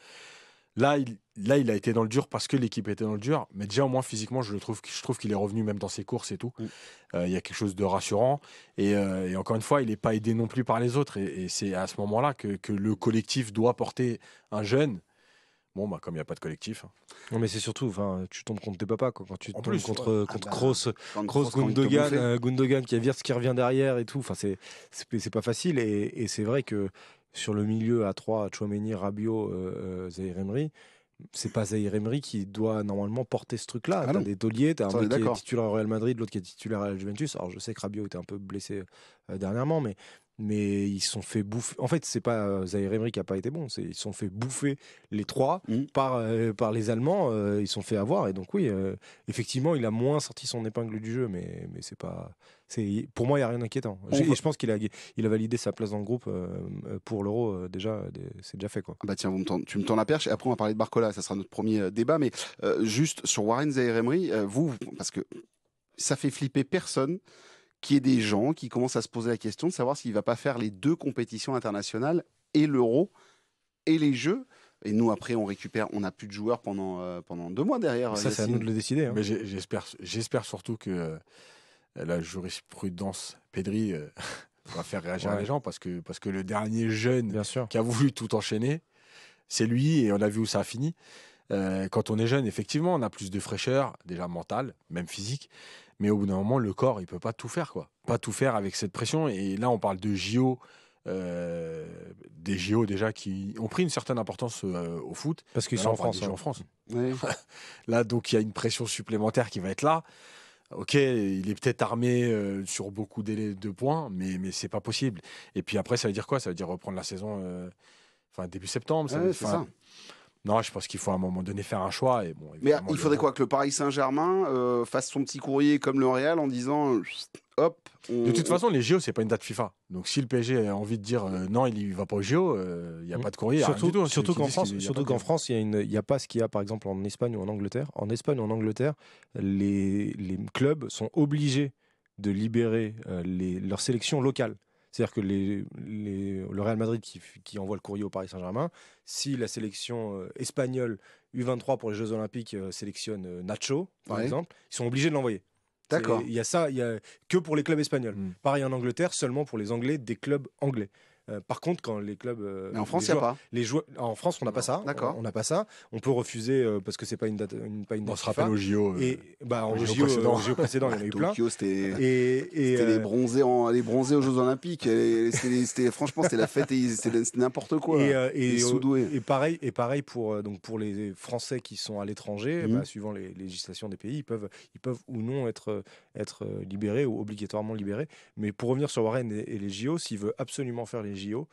Là il, a été dans le dur parce que l'équipe était dans le dur. Mais déjà, au moins physiquement, je le trouve, trouve qu'il est revenu même dans ses courses et tout. Mm. Euh, il y a quelque chose de rassurant. Et, euh, encore une fois, il n'est pas aidé non plus par les autres. Et, c'est à ce moment-là que, le collectif doit porter un jeune. Bon, bah, comme il n'y a pas de collectif. Hein. Non, mais c'est surtout, tu tombes contre tes papas. Quand tu tombes contre, grosse contre Gundogan, euh, Gundogan qui a qui revient derrière et tout. Enfin, c'est pas facile. et c'est vrai que sur le milieu à 3, Chouameni, Rabio, euh, euh Zahir Emery, c'est pas Zahir qui doit normalement porter ce truc-là. Ah t'as des tauliers, t'as un qui est titulaire au Real Madrid, l'autre qui est titulaire à la Juventus. Alors je sais que Rabio était un peu blessé euh, dernièrement, mais mais ils sont fait bouffer. En fait, c'est pas euh, Zaire qui a pas été bon, c'est ils sont fait bouffer les trois mmh. par euh, par les Allemands. Euh, ils ils sont fait avoir et donc oui, effectivement, il a moins sorti son épingle du jeu, mais mais c'est pas. C'est pour moi, il y a rien d'inquiétant. Et je pense qu'il a il a validé sa place dans le groupe pour l'Euro déjà. C'est déjà fait quoi. Bah tiens, tu me tends la perche. Et après, on va parler de Barcola. Ça sera notre premier débat, mais juste sur Warren Zaire Emery, vous parce que ça fait flipper personne qu'il y ait des gens qui commencent à se poser la question de savoir s'il ne va pas faire les deux compétitions internationales et l'Euro et les Jeux. Et nous, après, on récupère, on n'a plus de joueurs pendant, euh, pendant deux mois derrière. Ça, c'est à nous de le décider. Hein. Mais j'espère surtout que euh, la jurisprudence Pedri euh, [laughs] va faire réagir les gens parce que, parce que le dernier jeune qui a voulu tout enchaîner, c'est lui et on a vu où ça a fini. quand on est jeune, effectivement, on a plus de fraîcheur, déjà mentale, même physique mais au bout d'un moment, le corps, il peut pas tout faire, quoi. Pas tout faire avec cette pression. Et là, on parle de JO. Euh, des JO déjà qui ont pris une certaine importance euh, au foot. Parce qu'ils sont hein. en France, en France. [laughs] là, donc, il y a une pression supplémentaire qui va être là. Ok, il est peut-être armé euh, sur beaucoup de points, mais, mais c'est pas possible. Et puis après, ça veut dire quoi Ça veut dire reprendre la saison enfin début septembre. Ça, c'est ça. Non, je pense qu'il faut à un moment donné faire un choix. Et bon, Mais il faudrait quoi Que le Paris Saint-Germain euh, fasse son petit courrier comme le Real en disant euh, hop. De toute façon, les JO, c'est pas une date FIFA. Donc si le PSG a envie de dire euh, non, il ne va pas aux JO, il n'y a mm. pas de courrier. Surtout, qu'en France, il n'y a, pas ce qu'il y a par exemple en Espagne ou en Angleterre. En Espagne ou en Angleterre, les, clubs sont obligés de libérer les, leur sélection locale. C'est-à-dire que le Real Madrid qui, envoie le courrier au Paris Saint-Germain, si la sélection euh, espagnole U23 pour les Jeux Olympiques euh, sélectionne euh, Nacho, par exemple, ils sont obligés de l'envoyer. D'accord. Il y a ça, il y a que pour les clubs espagnols. Hmm. Pareil en Angleterre, seulement pour les Anglais des clubs anglais. Euh, par contre, quand les clubs. Euh, en France, il n'y a pas. Les joueurs, en France, on n'a pas ça. D'accord. On n'a pas ça. On peut refuser euh, parce que c'est pas une date. pas une date on se rappelle au JO. Et, bah, en JO, précédent, il y en a plein. Tokyo, c'était les, bronzés les bronzés aux Jeux Olympiques. c'était, franchement, c'était la fête et c'était n'importe quoi. Et, et, pareil, et pareil pour, donc, pour les Français qui sont à l'étranger, mhm. bah, suivant les, législations des pays, ils peuvent, ils peuvent ou non être, être libérés ou obligatoirement libérés. Mais pour revenir sur Warren et, les JO, s'il veut absolument faire les JO.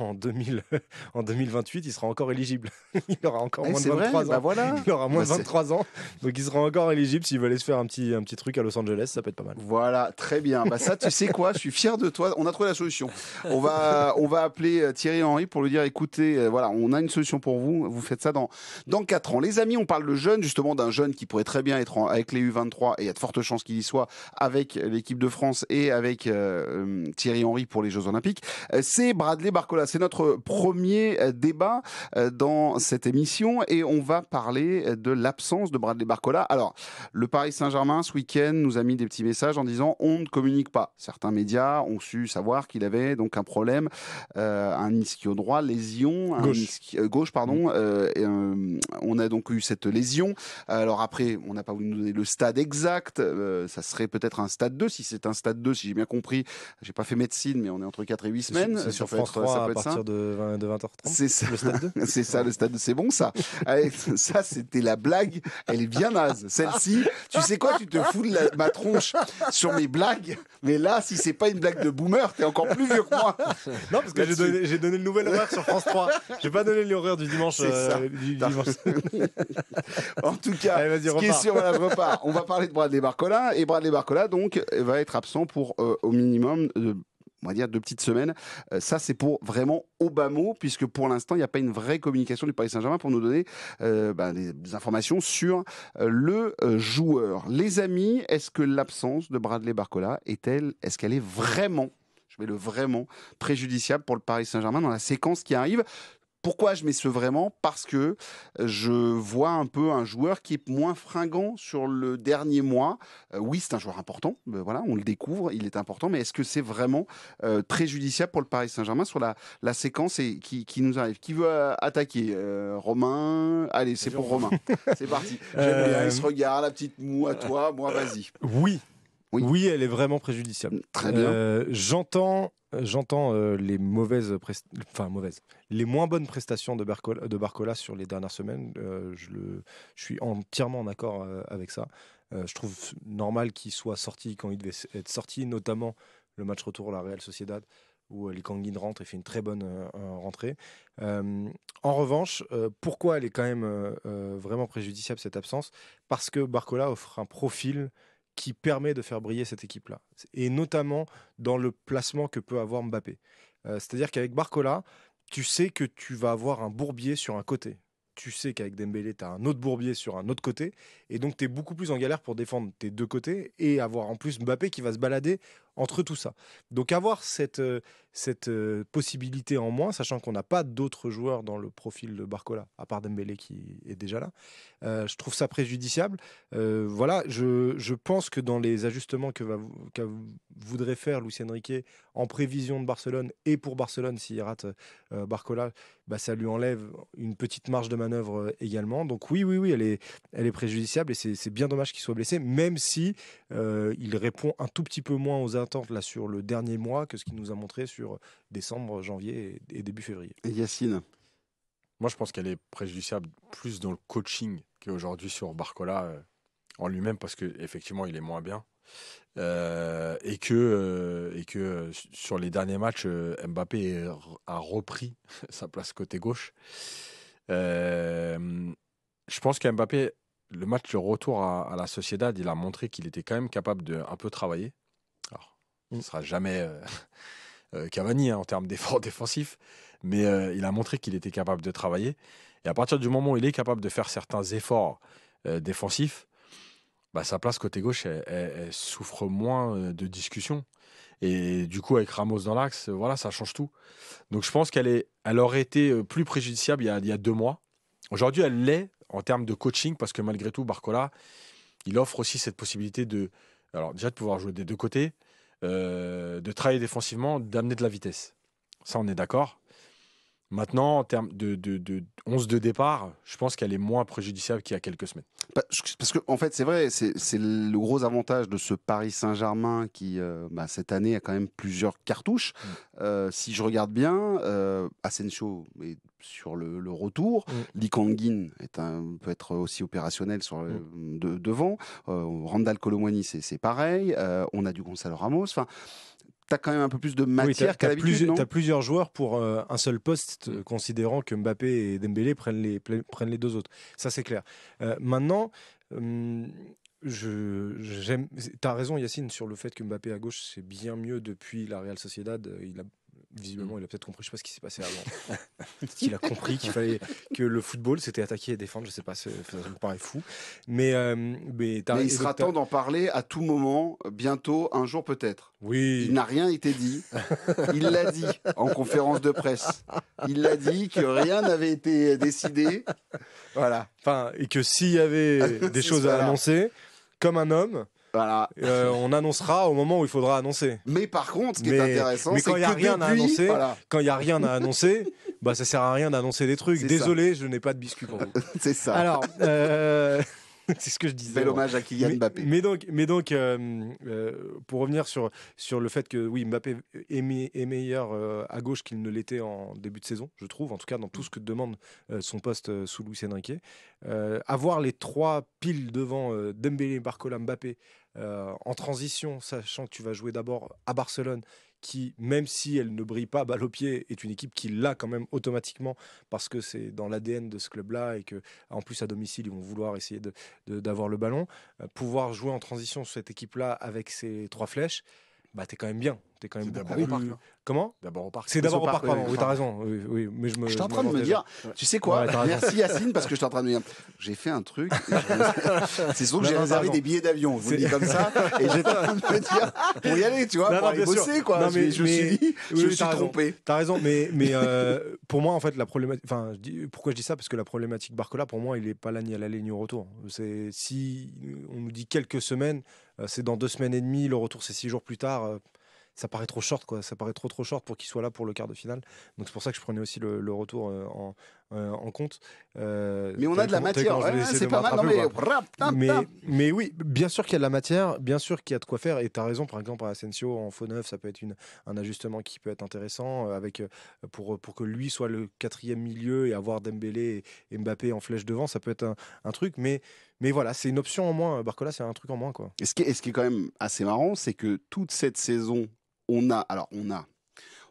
en, 2000, [laughs] en 2028, il sera encore éligible. [laughs] il aura encore eh, moins de 23 bah ans. voilà. Il aura moins de 23 bah, ans. Donc il sera encore éligible s'il veut aller se faire un petit, un petit truc à Los Angeles. Ça peut être pas mal. Voilà, très bien. Bah ça, tu sais quoi Je suis fier de toi. On a trouvé la solution. On va, on va appeler euh, Thierry Henry pour lui dire écoutez, euh, voilà, on a une solution pour vous. Vous faites ça dans, dans 4 ans. Les amis, on parle de jeunes, justement, d'un jeune qui pourrait très bien être avec les U23 et il y a de fortes chances qu'il y soit avec l'équipe de France et avec euh, Thierry Henry pour les Jeux Olympiques. C'est Bradley Barcola c'est notre premier euh, débat euh, dans cette émission et on va parler euh, de l'absence de Bradley Barcola. Alors, le Paris Saint-Germain ce week-end nous a mis des petits messages en disant on ne communique pas. Certains médias ont su savoir qu'il avait donc un problème, un ischio droit, lésion gauche, gauche pardon. Mm. on a donc eu cette lésion. Alors après, on n'a pas voulu nous donner le stade exact. ça serait peut-être un stade 2 si c'est un stade 2, si j'ai bien compris. J'ai pas fait médecine, mais on est entre 4 et 8 semaines. Sur, sur France 3, partir de, 20, h 30 C'est ça. Le stade 2. [laughs] c'est ça, le stade C'est bon, ça. [laughs] ça, c'était la blague. Elle est bien naze. Celle-ci, tu sais quoi, tu te fous de ma tronche sur mes blagues. Mais là, si c'est pas une blague de boomer, t'es encore plus vieux que moi. Non, parce que j'ai donné, le nouvel horaire sur France 3. J'ai pas donné l'horreur du dimanche. Euh, du dimanche. [laughs] en tout cas, ce qui est sûr, On va parler de Bradley Barcola. Et Bradley Barcola, donc, va être absent pour euh, au minimum de on va dire, deux petites semaines. Euh, ça, c'est pour vraiment au bas mot, puisque pour l'instant, il n'y a pas une vraie communication du Paris Saint-Germain pour nous donner euh, ben, des informations sur euh, le joueur. Les amis, est-ce que l'absence de Bradley Barcola est-elle, est-ce qu'elle est vraiment je mets le vraiment préjudiciable pour le Paris Saint-Germain dans la séquence qui arrive. Pourquoi je mets ce vraiment Parce que euh, je vois un peu un joueur qui est moins fringant sur le dernier mois. Euh, oui, c'est un joueur important. Euh, voilà, on le découvre, il est important. Mais est-ce que c'est vraiment préjudiciable très judiciable pour le Paris Saint-Germain sur la, séquence et qui, nous arrive Qui veut attaquer Romain Allez, c'est pour Romain. [laughs] c'est parti. J'aime Il se regarde, la petite moue à toi. Moi, vas-y. Oui. oui. Oui. elle est vraiment préjudiciable. Très bien. J'entends J'entends euh, les mauvaises, enfin mauvaises, les moins bonnes prestations de Barcola, de Barcola sur les dernières semaines. Euh, je, le... suis entièrement en accord euh, avec ça. je trouve normal qu'il soit sorti quand il devait être sorti, notamment le match retour à la Real Sociedad où les Kangin rentre et fait une très bonne rentrée. en revanche, pourquoi elle est quand même vraiment préjudiciable cette absence Parce que Barcola offre un profil qui permet de faire briller cette équipe-là. Et notamment dans le placement que peut avoir Mbappé. Euh, c'est-à-dire qu'avec Barcola, tu sais que tu vas avoir un bourbier sur un côté. Tu sais qu'avec Dembélé, tu as un autre bourbier sur un autre côté. Et donc, tu es beaucoup plus en galère pour défendre tes deux côtés et avoir en plus Mbappé qui va se balader entre tout ça. Donc avoir cette, euh, cette euh, possibilité en moins, sachant qu'on n'a pas d'autres joueurs dans le profil de Barcola, à part Dembélé qui est déjà là, euh, je trouve ça préjudiciable. voilà, je, je, pense que dans les ajustements que, va, que voudrait faire Lucien Riquet en prévision de Barcelone et pour Barcelone s'il rate Barcola, bah, ça lui enlève une petite marge de manœuvre également. Donc oui, oui, oui, elle est, elle est préjudiciable et c'est bien dommage qu'il soit blessé, même si il répond un tout petit peu moins aux là sur le dernier mois que ce qu'il nous a montré sur décembre, janvier et, début février. Et Yacine Moi, je pense qu'elle est préjudiciable plus dans le coaching qu'aujourd'hui sur Barcola euh, en lui-même parce qu'effectivement, il est moins bien. Euh, et que, euh, et que sur les derniers matchs, Mbappé a repris [laughs] sa place côté gauche. je pense qu'Mbappé, le match de retour à, la Sociedad, il a montré qu'il était quand même capable de un peu travailler. Il ne mm. sera jamais euh, [laughs] euh, Cavani hein, en termes d'efforts [laughs] défensifs, mais euh, il a montré qu'il était capable de travailler. Et à partir du moment où il est capable de faire certains efforts défensifs, bah, sa place côté gauche, elle, souffre moins de discussions. Et du coup, avec Ramos dans l'axe, voilà, ça change tout. Donc je pense qu'elle est, elle aurait été plus préjudiciable il y a, il y a deux mois. Aujourd'hui, elle l'est en termes de coaching, parce que malgré tout, Barcola, il offre aussi cette possibilité de, alors déjà de pouvoir jouer des deux côtés, euh, de travailler défensivement, d'amener de la vitesse. Ça, on est d'accord. Maintenant, en termes de, de, de, 11 de départ, je pense qu'elle est moins préjudiciable qu'il y a quelques semaines. Parce que, en fait, c'est vrai, c'est le gros avantage de ce Paris Saint-Germain qui, euh, bah, cette année, a quand même plusieurs cartouches. Mm. Euh, si je regarde bien, euh, Asensio est sur le, retour. Mmh. est un, peut être aussi opérationnel sur le, mm. devant. Euh, Randall Colomwani, c'est pareil. on a du Gonzalo Ramos. Enfin tu as quand même un peu plus de matière oui, qu'à l'habitude. Tu as plusieurs joueurs pour euh, un seul poste, euh, considérant que Mbappé et Dembélé prennent les, prennent les deux autres. Ça, c'est clair. Euh, maintenant, je, tu as raison, Yacine, sur le fait que Mbappé à gauche, c'est bien mieux depuis la Real Sociedad. Il a visiblement, mm. il a peut-être compris, je sais pas ce qui s'est passé avant. [laughs] Il a compris qu'il fallait que le football, s'était attaqué et défendre, je sais pas, ça me paraît fou. Mais, euh, il sera temps d'en parler à tout moment, bientôt, un jour peut-être. Oui. Il n'a rien été dit. Il l'a dit en conférence de presse. Il l'a dit que rien n'avait été décidé. Voilà. Enfin, et que s'il y avait [laughs] des choses à annoncer, comme un homme, voilà. Euh, on annoncera au moment où il faudra annoncer. Mais par contre, ce qui est intéressant, c'est que quand il n'y a, il y a rien à annoncer, [laughs] bah ça sert à rien d'annoncer des trucs. Désolé, je n'ai pas de biscuit pour vous. [laughs] C'est ça. Alors. Euh, [laughs] c'est ce que je disais. Bel hommage à Kylian mais, Mbappé. Mais donc, mais donc euh, pour revenir sur, sur le fait que oui, Mbappé est, meilleur à gauche qu'il ne l'était en début de saison, je trouve, en tout cas dans tout ce que demande son poste sous Luis Enrique. avoir les trois piles devant Dembélé, Barcola, Mbappé euh, en transition, sachant que tu vas jouer d'abord à Barcelone, qui, même si elle ne brille pas balle au pied, est une équipe qui l'a quand même automatiquement, parce que c'est dans l'ADN de ce club-là, et que en plus à domicile, ils vont vouloir essayer d'avoir le ballon. Euh, pouvoir jouer en transition sur cette équipe-là avec ces trois flèches, bah t'es quand même bien. T'es quand même au hein. Comment D'abord au parc. C'est d'abord au parc, pardon. Oui, t'as raison. Oui, mais je me. Je suis en train de me dire. Tu sais quoi Merci Yacine parce que je suis en train de me dire. J'ai fait un truc. [laughs] C'est sûr que j'ai réservé des billets d'avion. Je vous le dis comme ça. [laughs] Et j'étais en train de me dire pour y aller, tu vois, pour aller bosser quoi. Non, mais, je, me suis je trompé. T'as raison, mais mais euh, pour moi en fait la problématique. Enfin, pourquoi je dis ça Parce que la problématique Barcola, pour moi, il est pas là ni à l'aller ni au retour. C'est si on nous dit quelques semaines euh, c'est dans deux semaines et demie, le retour c'est six jours plus tard euh, ça paraît trop short, quoi. Ça paraît trop trop short pour qu'il soit là pour le quart de finale. Donc c'est pour ça que je prenais aussi le, retour euh, en, compte. mais on a de la matière, c'est pas mal. mais... Mais, oui, bien sûr qu'il y a de la matière, bien sûr qu'il y a de quoi faire. Et tu raison, par exemple, à Asensio, en faux neuf, ça peut être un ajustement qui peut être intéressant avec, pour, pour que lui soit le quatrième milieu et avoir Dembélé et Mbappé en flèche devant, ça peut être un, un truc. Mais mais voilà, c'est une option en moins. Barcola, c'est un truc en moins. Quoi. Et, ce qui est, quand même assez marrant, c'est que toute cette saison, on a. Alors, on a.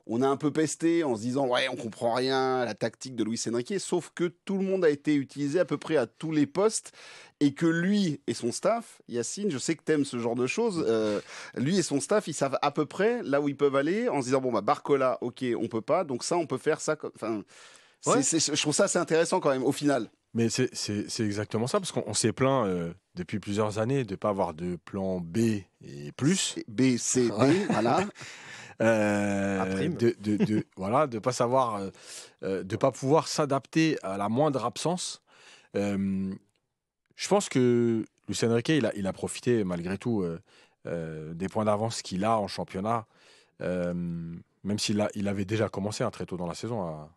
On a un peu pesté en se disant ouais on comprend rien la tactique de Louis Enrique sauf que tout le monde a été utilisé à peu près à tous les postes et que lui et son staff, Yacine, je sais que t'aimes ce genre de choses, euh, lui et son staff, ils savent à peu près là où ils peuvent aller en se disant bon bah Barcola, ok, on peut pas, donc ça on peut faire ça. Enfin, je trouve ça assez intéressant quand même au final. Mais c'est exactement ça, parce qu'on s'est plaint euh, depuis plusieurs années de ne pas avoir de plan B et plus. B, C, D, voilà. [laughs] Euh, de, de, [laughs] voilà de pas savoir euh, euh, de pas pouvoir s'adapter à la moindre absence je pense que Lucien Riquet il a, profité malgré tout des points d'avance qu'il a en championnat même s'il il avait déjà commencé un hein, très tôt dans la saison à,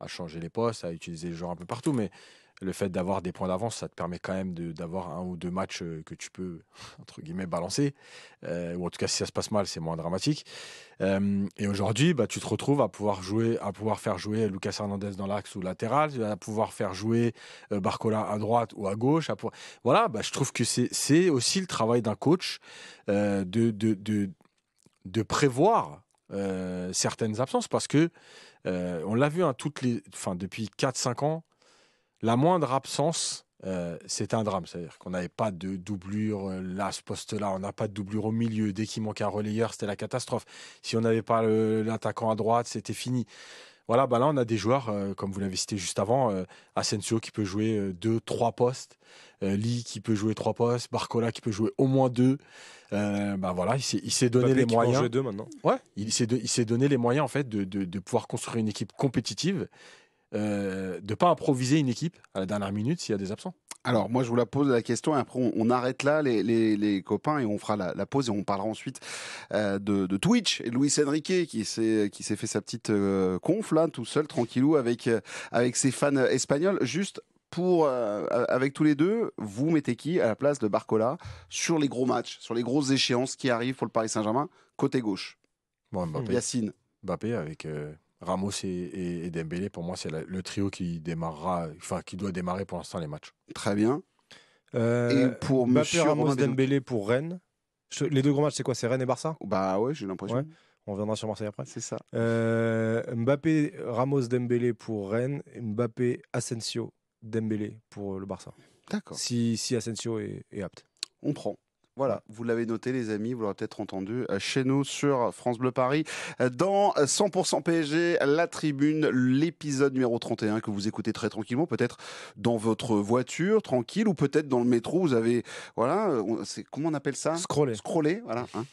à changer les postes, à utiliser les joueurs un peu partout. Mais le fait d'avoir des points d'avance, ça te permet quand même d'avoir un ou deux matchs euh, que tu peux, [laughs] entre guillemets, balancer. Euh, ou en tout cas, si ça se passe mal, c'est moins dramatique. Euh, et aujourd'hui, bah, tu te retrouves à pouvoir, jouer, à pouvoir faire jouer Lucas Hernandez dans l'axe ou latéral, à pouvoir faire jouer Barcola à droite ou à gauche. Voilà, bah, je trouve que c'est aussi le travail d'un coach de, de, de, prévoir certaines absences parce que on l'a vu en hein, toutes les, enfin, depuis 4-5 ans la moindre absence, euh, c'est un drame. C'est-à-dire qu'on n'avait pas de doublure euh, là, ce poste-là, on n'a pas de doublure au milieu. Dès qu'il manque un relayeur, c'était la catastrophe. Si on n'avait pas l'attaquant à droite, c'était fini. Voilà, bah là, on a des joueurs, euh, comme vous l'avez cité juste avant, Asensio qui peut jouer deux, trois postes, Lee qui peut jouer trois postes, Barcola qui peut jouer au moins deux. bah voilà, il s'est donné les moyens. Deux maintenant. Ouais, il s'est donné les moyens en fait de, de pouvoir construire une équipe compétitive euh, de pas improviser une équipe à la dernière minute s'il y a des absents alors, moi, je vous la pose la question et après, on, arrête là, les, copains, et on fera la, pause et on parlera ensuite euh, de, Twitch et Luis Enrique qui s'est fait sa petite euh, conf là, tout seul, tranquillou, avec, avec ses fans espagnols. Juste pour, avec tous les deux, vous mettez qui à la place de Barcola sur les gros matchs, sur les grosses échéances qui arrivent pour le Paris Saint-Germain, côté gauche Yacine. Mbappé avec. Ramos et, et, Dembélé, pour moi, c'est le trio qui démarrera, enfin qui doit démarrer pour l'instant les matchs. Très bien. Euh, et pour Mbappé, Ramos, Dembélé pour Rennes. les deux grands matchs, c'est quoi C'est Rennes et Barça Bah ouais, j'ai l'impression. On viendra sur Marseille après. C'est ça. Euh, Mbappé, Ramos, Dembélé pour Rennes. Mbappé, Asensio, Dembélé pour le Barça. D'accord. Si, si Asensio est apte. On prend. Voilà, vous l'avez noté les amis, vous l'aurez peut-être entendu euh, chez nous sur France Bleu Paris euh, dans 100% euh, PSG, la tribune, l'épisode numéro 31 que vous écoutez très tranquillement, peut-être dans votre voiture tranquille ou peut-être dans le métro, vous avez voilà, c'est comment on appelle ça Scroller. Scroller, voilà. Hein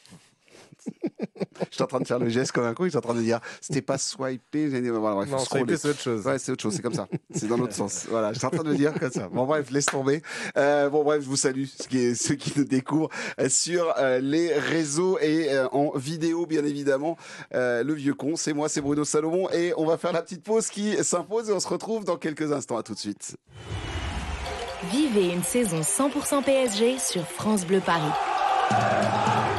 je suis en train de faire le geste comme un con, Je suis en train de dire c'était pas swipé. Voilà, bref, non, swipé, c'est autre chose. Ouais, c'est autre chose, c'est comme ça. C'est dans l'autre sens. Voilà, je suis en train de le dire comme ça. Bon, bref, laisse tomber. Euh, bon, bref, je vous salue, ceux qui nous découvrent euh, sur euh, les réseaux et en vidéo, bien évidemment. le vieux con, c'est moi, c'est Bruno Salomon. Et on va faire la petite pause qui s'impose et on se retrouve dans quelques instants. À tout de suite. Vivez une saison 100% PSG sur France Bleu Paris.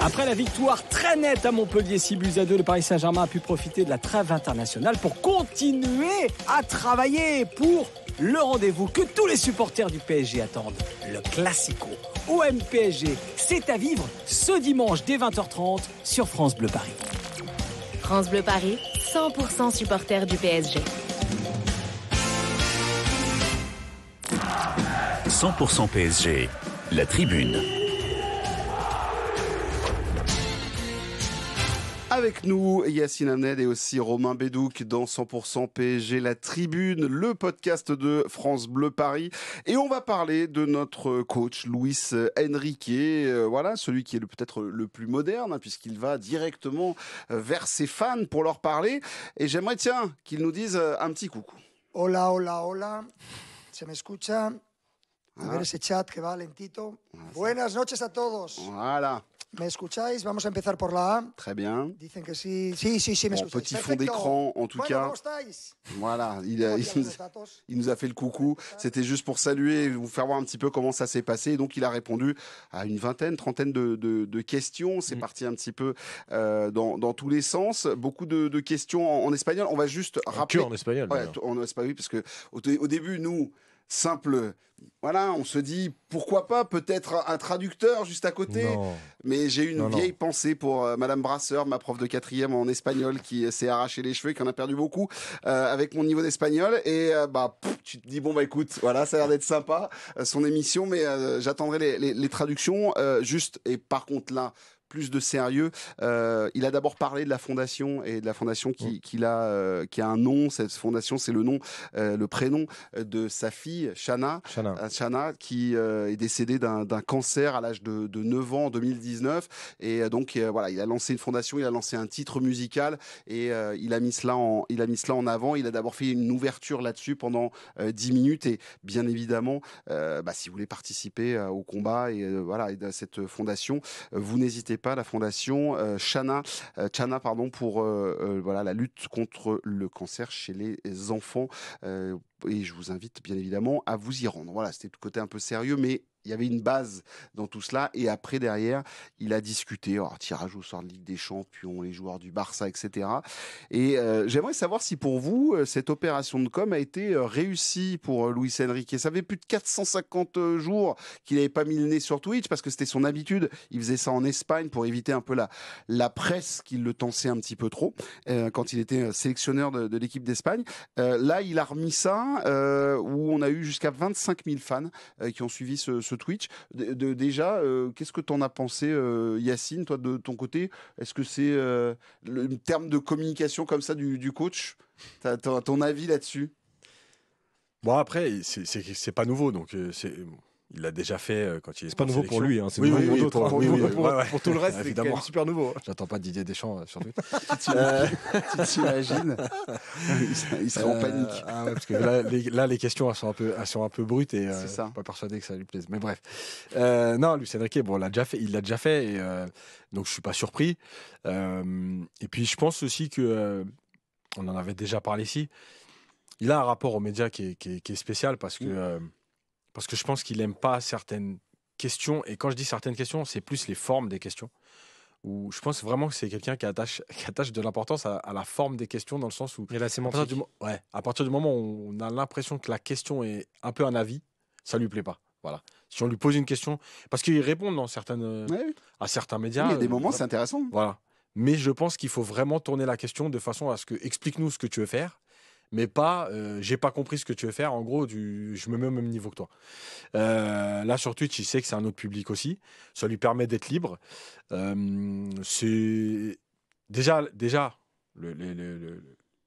Après la victoire très nette à Montpellier 6 buts à 2, le Paris Saint-Germain a pu profiter de la trêve internationale pour continuer à travailler pour le rendez-vous que tous les supporters du PSG attendent, le Classico OM PSG. C'est à vivre ce dimanche dès 20h30 sur France Bleu Paris. France Bleu Paris, 100% supporters du PSG. 100% PSG, la tribune. Avec nous, Yacine Amned et aussi Romain Bédouc dans 100% PSG La Tribune, le podcast de France Bleu Paris. Et on va parler de notre coach Luis Enrique, euh, voilà, celui qui est peut-être le plus moderne, hein, puisqu'il va directement vers ses fans pour leur parler. Et j'aimerais, tiens, qu'ils nous disent euh, un petit coucou. Hola, hola, hola. Se me escucha? A ah. ver ese chat que va lentito. Ah, Buenas noches a todos. Voilà. ¿Me Vamos empezar por la A. Très bien. Dicen que sí. Sí, sí, sí, Petit fond d'écran, en tout cas. Voilà, il, il, nous, a fait le coucou. C'était juste pour saluer, vous faire voir un petit peu comment ça s'est passé. donc, il a répondu à une vingtaine, trentaine de, questions. C'est mm. parti un petit peu euh, dans, tous les sens. Beaucoup de, questions en, espagnol. On va juste rappeler. Que en espagnol. Ouais, en parce que au début, nous simple. Voilà, on se dit pourquoi pas peut-être un traducteur juste à côté. Mais j'ai une vieille pensée pour euh, Madame Brasseur, ma prof de quatrième en espagnol, qui s'est arraché les cheveux, et qui en a perdu beaucoup euh, avec mon niveau d'espagnol. Et euh, bah tu te dis bon bah écoute, voilà, ça a l'air d'être sympa son émission, mais j'attendrai les traductions juste. Et par contre là, plus de sérieux. Euh, il a d'abord parlé de la fondation et de la fondation qui, mm. a, euh, qui a un nom. Cette fondation, c'est le nom, euh, le prénom de sa fille, Shana, Shana, qui est décédée d'un cancer à l'âge de, 9 ans en 2019. Et donc, voilà, il a lancé une fondation, il a lancé un titre musical et il, a mis cela en, il a mis cela en avant. Il a d'abord fait une ouverture là-dessus pendant 10 minutes. Et bien évidemment, bah, si vous voulez participer au combat et, voilà, et à cette fondation, vous n'hésitez pas la fondation euh, Chana, euh, Chana pardon, pour euh, voilà, la lutte contre le cancer chez les enfants et je vous invite bien évidemment à vous y rendre. Voilà, c'était le côté un peu sérieux, mais il y avait une base dans tout cela. Et après, derrière, il a discuté. Alors, tirage au sort de Ligue des Champions, les joueurs du Barça, etc. Et euh, j'aimerais savoir si pour vous, euh, cette opération de com a été euh, réussie pour Luis Enrique. Ça fait plus de 450 jours qu'il n'avait pas mis le nez sur Twitch parce que c'était son habitude. Il faisait ça en Espagne pour éviter un peu la, la presse qui le tensait un petit peu trop quand il était sélectionneur de, l'équipe d'Espagne. là, il a remis ça où on a eu jusqu'à 25 000 fans qui ont suivi ce Twitch. De, déjà, euh, qu'est-ce que tu en as pensé, euh, Yacine, toi, de ton côté Est-ce que c'est euh, le terme de communication comme ça du, coach Ton avis là-dessus Bon, après, c'est pas nouveau, donc c'est il l'a déjà fait euh, quand il est. C'est pas nouveau pour lui, hein, c'est oui, hein. oui, oui, pour, pour, tout le reste, c'est quand super nouveau. Hein. J'attends pas Didier Deschamps euh, surtout. [laughs] tu t'imagines Il serait en euh, panique. Ah parce que [laughs] là les, questions sont un peu, elles sont un peu brutes et ça. pas persuadé que ça lui plaise. Mais bref, non, Lucien Riquet, bon, l'a déjà fait, il l'a déjà fait, et, donc je suis pas surpris. et puis je pense aussi que on en avait déjà parlé ici. Il a un rapport aux médias qui est, spécial parce que. Parce que je pense qu'il n'aime pas certaines questions. Et quand je dis certaines questions, c'est plus les formes des questions. Où je pense vraiment que c'est quelqu'un qui attache, [laughs] qui attache de l'importance à, la forme des questions, dans le sens où. À partir du, ouais, à partir du moment où on a l'impression que la question est un peu un avis, ça lui plaît pas. Voilà. Si on lui pose une question, parce qu'il répond dans certaines, euh, à certains médias. Il y a des euh, moments, c'est intéressant. Voilà. Mais je pense qu'il faut vraiment tourner la question de façon à ce que explique-nous ce que tu veux faire mais pas euh, j'ai pas compris ce que tu veux faire. En gros, je me mets au même niveau que toi. Euh, là, sur Twitch, il sait que c'est un autre public aussi. Ça lui permet d'être libre. Euh, c'est déjà, déjà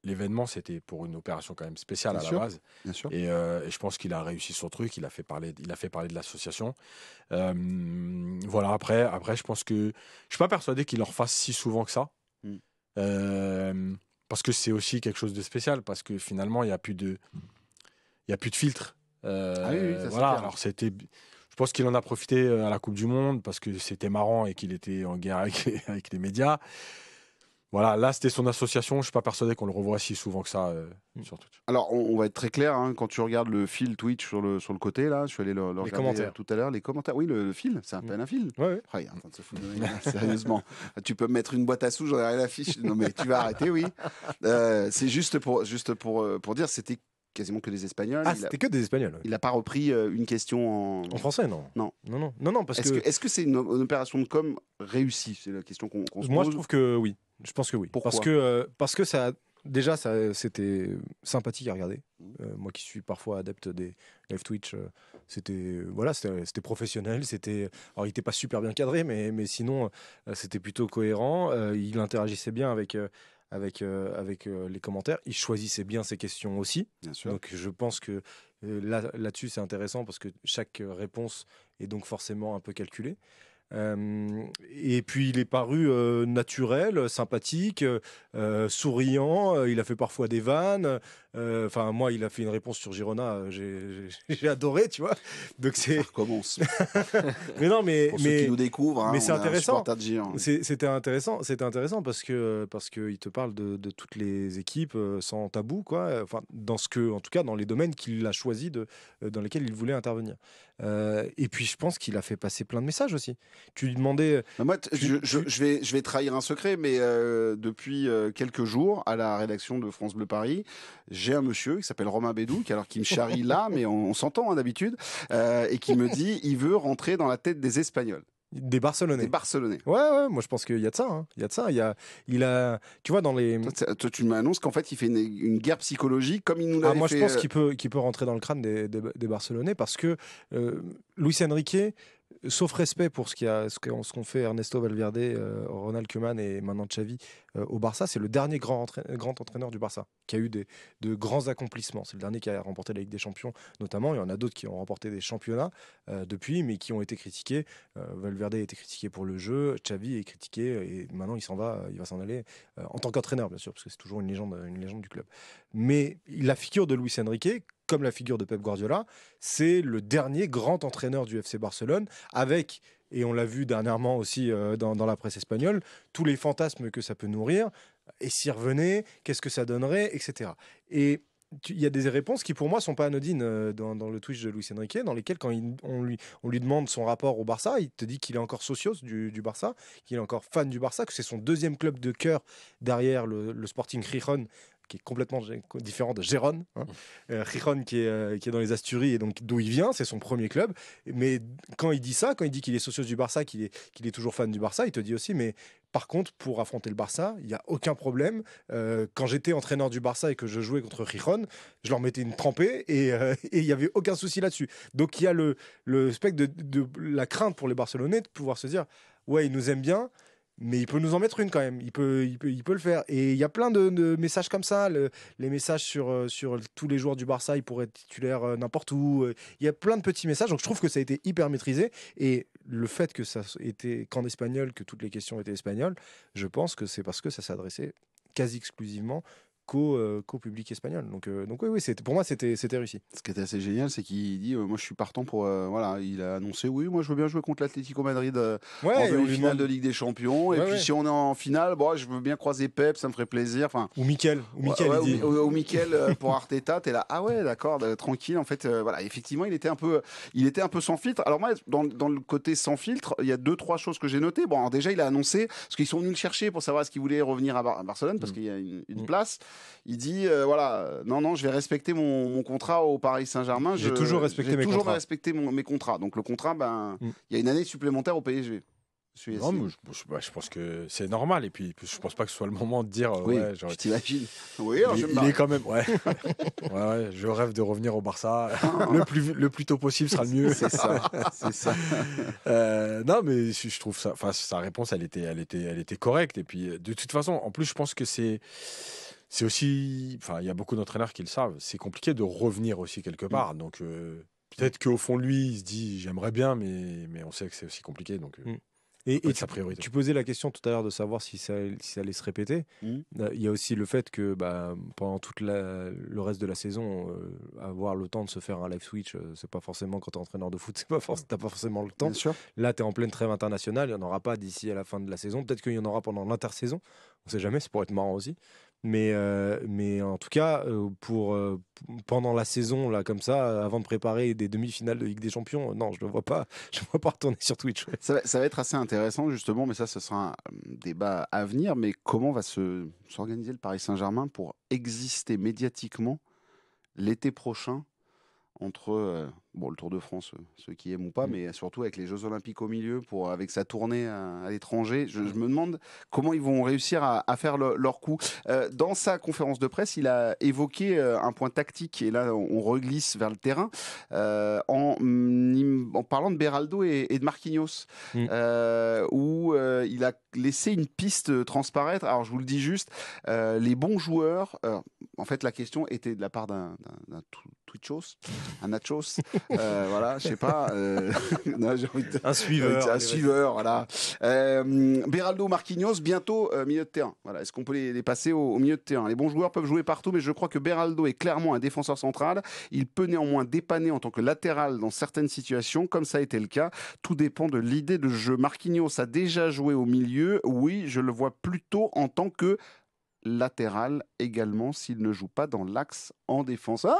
l'événement, c'était pour une opération quand même spéciale à la base. Et, je pense qu'il a réussi son truc. Il a fait parler, il a fait parler de l'association. voilà. Après, après, je pense que je suis pas persuadé qu'il en refasse si souvent que ça. Hmm parce que c'est aussi quelque chose de spécial, parce que finalement, il n'y a plus de, il y a plus de filtre. Euh, ah oui, voilà. Alors c'était, je pense qu'il en a profité euh, à la Coupe du Monde parce que c'était marrant et qu'il était en guerre avec les [laughs] médias. Voilà, là c'était son association. Je suis pas persuadé qu'on le revoit si souvent que ça euh, hmm. Alors on, va être très clair hein, quand tu regardes le fil Twitch sur le sur le côté là. Je suis allé le, le regarder euh, tout à l'heure les commentaires. Oui, le, fil, c'est un hmm. peu un fil. Oui, en train de se [laughs] Sérieusement, tu peux mettre une boîte à sous, j'en ai rien à fiche. Non mais tu vas arrêter, oui. Euh, c'est juste pour juste pour pour dire c'était quasiment que des Espagnols. Ah, c'était que des Espagnols. Il n'a pas repris une question en... en français, non Non. Non, non, non, parce est -ce que... Est-ce que c'est une, opération de com réussie C'est la question qu'on se pose. Moi, je trouve que oui. Je pense que oui. Pourquoi parce que, euh, parce que ça, déjà, ça, c'était sympathique à regarder. Mm. Euh, moi qui suis parfois adepte des live Twitch, euh, c'était voilà, c'était professionnel. C'était, alors il n'était pas super bien cadré, mais, mais sinon c'était plutôt cohérent. il interagissait bien avec avec, avec les commentaires. Il choisissait bien ses questions aussi. Donc je pense que là, là-dessus, c'est intéressant parce que chaque réponse est donc forcément un peu calculée. Euh, et puis il est paru euh, naturel, sympathique, euh, souriant. Il a fait parfois des vannes. Enfin, moi, il a fait une réponse sur Girona. [laughs] J'ai adoré, tu vois. Donc c'est. Recommence. [laughs] mais non, mais Pour mais ceux qui nous découvrent. Hein, mais c'est intéressant. C'était intéressant. C'était intéressant parce que parce que il te parle de, toutes les équipes sans tabou, quoi. Enfin, dans ce que, en tout cas, dans les domaines qu'il a choisi dans lesquels il voulait intervenir. Euh, et puis je pense qu'il a fait passer plein de messages aussi. Tu lui demandais. moi, je, vais, trahir un secret, mais euh, depuis euh, quelques jours, à la rédaction de France Bleu Paris, j'ai un monsieur qui s'appelle Romain qui, alors qui me charrie là, [laughs] mais on, s'entend hein, d'habitude, et qui me dit il veut rentrer dans la tête des Espagnols. Des Barcelonais. Des Barcelonais. Ouais, ouais, moi je pense qu'il y a de ça. Hein. Il y a de ça. Il, y a, il a, tu vois, dans les. Toi, tu m'annonces qu'en fait, il fait une, guerre psychologique comme il nous l'a ah, Moi, je pense euh, qu'il peut, peut rentrer dans le crâne des, des, Barcelonais parce que euh, Luis Enrique, sauf respect pour ce qu'ont ce fait Ernesto Valverde, euh, Ronald Koeman et maintenant Xavi euh, au Barça, c'est le dernier grand, entraîneur du Barça qui a eu de grands accomplissements. C'est le dernier qui a remporté la Ligue des Champions notamment. Il y en a d'autres qui ont remporté des championnats euh, depuis, mais qui ont été critiqués. Valverde a été critiqué pour le jeu, Xavi est critiqué et maintenant il s'en va, il va s'en aller en tant qu'entraîneur bien sûr, parce que c'est toujours une légende, une légende du club. Mais la figure de Luis Enrique, comme la figure de Pep Guardiola, c'est le dernier grand entraîneur du FC Barcelone, avec, et on l'a vu dernièrement aussi euh, dans, la presse espagnole, tous les fantasmes que ça peut nourrir, et s'y revenait, qu'est-ce que ça donnerait, etc. Et il y a des réponses qui pour moi sont pas anodines euh, dans, le Twitch de Luis Enrique, dans lesquelles quand on, lui, demande son rapport au Barça, il te dit qu'il est encore socios du, Barça, qu'il est encore fan du Barça, que c'est son deuxième club de cœur derrière le, le Sporting Gijón qui est complètement différent de Gérone. Hein. Euh, qui est, euh, qui est dans les Asturies et donc d'où il vient, c'est son premier club. Mais quand il dit ça, quand il dit qu'il est socios du Barça, qu'il est, qu'il est toujours fan du Barça, il te dit aussi, mais par contre, pour affronter le Barça, il n'y a aucun problème. Euh, quand j'étais entraîneur du Barça et que je jouais contre Giron, je leur mettais une trempée et il y n'y avait aucun souci là-dessus. Donc il y a le, le spectre de, de, de, la crainte pour les Barcelonais de pouvoir se dire, ouais, ils nous aiment bien, mais il peut nous en mettre une quand même. Il peut, peut, le faire. Et il y a plein de, messages comme ça. les messages sur, euh, sur tous les joueurs du Barça, ils pourraient être titulaire euh, n'importe où. Euh, il y a plein de petits messages. Donc je trouve que ça a été hyper maîtrisé. Et le fait que ça était qu'en espagnol, que toutes les questions étaient espagnoles, je pense que c'est parce que ça s'adressait quasi exclusivement euh, co public espagnol. Donc, euh, donc oui, oui pour moi, c'était réussi. Ce qui était assez génial, c'est qu'il dit euh, Moi, je suis partant pour. voilà, il a annoncé Oui, moi, je veux bien jouer contre l'Atlético Madrid en finale de Ligue des Champions. et puis, si on est en finale, bon, je veux bien croiser Pep, ça me ferait plaisir. Enfin, ou Mikel. Ou Mikel, pour Arteta, t'es là. Ah ouais, d'accord, bah, tranquille. En fait, voilà, effectivement, il était, un peu, il était un peu sans filtre. Alors, moi, dans, dans le côté sans filtre, il y a deux, trois choses que j'ai notées. Bon, déjà, il a annoncé, ce qu'ils sont venus le chercher pour savoir ce qu'il voulait revenir à, Barcelone, parce mm. qu'il y a une, mm. place il dit euh, voilà, euh, non, non, je vais respecter mon, contrat au Paris Saint-Germain. J'ai toujours respecté mes toujours contrats. respecté mes contrats. Donc le contrat, ben, mm. il y a une année supplémentaire au PSG. Bah, je, pense que c'est normal. Et puis, je pense pas que ce soit le moment de dire. Euh, je t'imagine. [laughs] il, est quand même. [laughs] Ouais. Je rêve de revenir au Barça. Ah. [laughs] le, plus, le plus tôt possible sera le mieux. c'est ça. non, mais je, je trouve ça. Enfin, sa réponse, elle était, elle était, elle était correcte. Et puis, de toute façon, en plus, je pense que c'est c'est aussi, enfin, il y a beaucoup d'entraîneurs qui le savent, c'est compliqué de revenir aussi quelque mm. part. Donc, euh, mm. peut-être qu'au fond lui, il se dit, j'aimerais bien, mais, mais on sait que c'est aussi compliqué. Donc, euh, mm. Et, et tu, priorité. tu, posais la question tout à l'heure de savoir si ça, si ça allait se répéter. Euh, il y a aussi le fait que bah, pendant tout le reste de la saison, avoir le temps de se faire un live switch, c'est pas forcément quand tu es entraîneur de foot, [laughs] c'est pas forcément, pas forcément le temps. Là, tu es en pleine trêve internationale, il n'y en aura pas d'ici à la fin de la saison. Peut-être qu'il y en aura pendant l'intersaison. On ne sait jamais, ça pourrait être marrant aussi. Mais, euh, mais en tout cas, euh, pour, euh, pendant la saison, là, comme ça, avant de préparer des demi-finales de Ligue des Champions, non, je ne vois pas, [laughs] je vois pas retourner sur Twitch. [laughs] Ça va, être assez intéressant, justement, mais ça, ce sera un débat à venir. Mais comment va se, s'organiser le Paris Saint-Germain pour exister médiatiquement l'été prochain entre bon, le Tour de France, euh, ceux qui aiment ou pas, mm. mais surtout avec les Jeux Olympiques au milieu, pour, avec sa tournée à, l'étranger, mm. je, me demande comment ils vont réussir à, faire leur coup. Euh, dans sa conférence de presse, il a évoqué euh, un point tactique, et là on, reglisse vers le terrain, en, mm, en, parlant de Beraldo et, de Marquinhos, où il a laissé une piste transparaître. Alors je vous le dis juste, les bons joueurs, en fait la question était de la part d'un Twitchos, un Nachos, euh, voilà, je sais pas. Euh, [laughs] un suiveur. Un suiveur, voilà. Euh, Beraldo, Marquinhos, bientôt milieu de terrain. Voilà, est-ce qu'on peut les, passer au, au, milieu de terrain Les bons joueurs peuvent jouer partout, mais je crois que Beraldo est clairement un défenseur central. Il peut néanmoins dépanner en tant que latéral dans certaines situations, comme ça a été le cas. Tout dépend de l'idée de jeu. Marquinhos a déjà joué au milieu. Oui, je le vois plutôt en tant que latéral également s'il ne joue pas dans l'axe en défense. Ah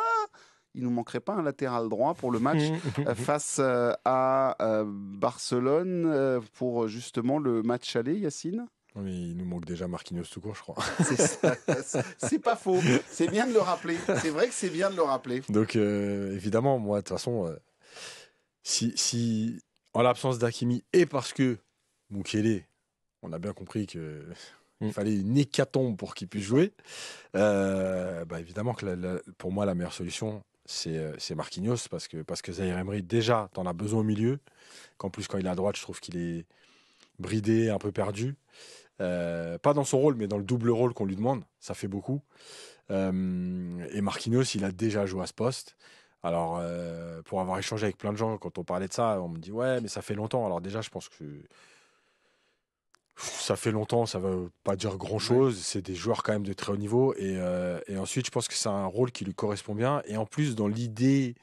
il nous manquerait pas un latéral droit pour le match mmh, mmh, mmh, face euh, à euh, Barcelone euh, pour justement le match aller, Yacine il nous manque déjà Marquinhos tout court, je crois. [laughs] C'est pas faux. C'est bien de le rappeler. C'est vrai que c'est bien de le rappeler. Donc, évidemment, moi, de toute façon, si, en l'absence d'Akimi et parce que Mukele, on a bien compris qu'il Il fallait une hécatombe pour qu'il puisse jouer. Bah, évidemment que pour moi, la meilleure solution, euh, c'est Marquinhos parce que, parce que Zaire Emery, déjà, t'en as besoin au milieu. Qu'en plus, quand il est à droite, je trouve qu'il est bridé, un peu perdu. Euh, pas dans son rôle, mais dans le double rôle qu'on lui demande. Ça fait beaucoup. Euh, et Marquinhos, il a déjà joué à ce poste. Alors, pour avoir échangé avec plein de gens, quand on parlait de ça, on me dit Ouais, mais ça fait longtemps. Alors, déjà, je pense que ça fait longtemps, ça ne veut pas dire grand-chose. C'est des joueurs quand même de très haut niveau. Euh, et, ensuite, je pense que c'est un rôle qui lui correspond bien. Et en plus, dans l'idée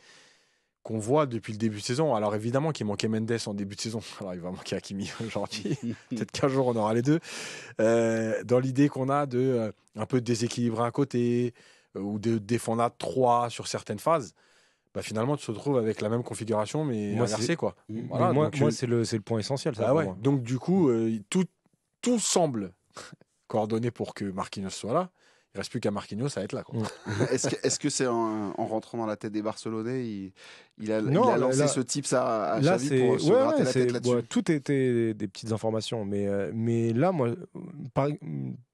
qu'on voit depuis le début de saison, alors évidemment qu'il manquait Mendes en début de saison, [laughs] alors il va manquer Hakimi [laughs] aujourd'hui, [laughs] peut-être qu'un jour on aura les deux, euh, dans l'idée qu'on a de euh, un peu déséquilibrer un côté ou de défendre à trois sur certaines phases. Bah, finalement tu te retrouves avec la même configuration mais moi, inversée quoi. Mm. moi, c'est le, point essentiel bah Donc du coup tout, tout semble [laughs] coordonné pour que Marquinhos soit là. Il reste plus qu'à Marquinhos à être là. Mm. Est-ce que c'est en, rentrant dans la tête des Barcelonais, il, a, lancé ce type ça à, pour se gratter la tête là-dessus Tout était des petites informations, mais, euh, mais là, moi,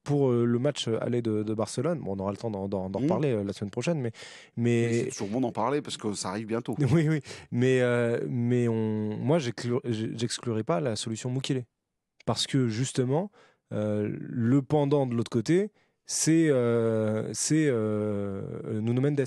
pour euh, le match aller de, de Barcelone, on aura le temps d'en parler mm. reparler euh, la semaine prochaine, mais, mais, c'est toujours bon d'en parler parce que ça arrive bientôt. [laughs] oui, oui, mais mais on, moi, pas la solution Moukile parce que justement, euh, le pendant de l'autre côté, c'est euh, euh Nuno Mendes.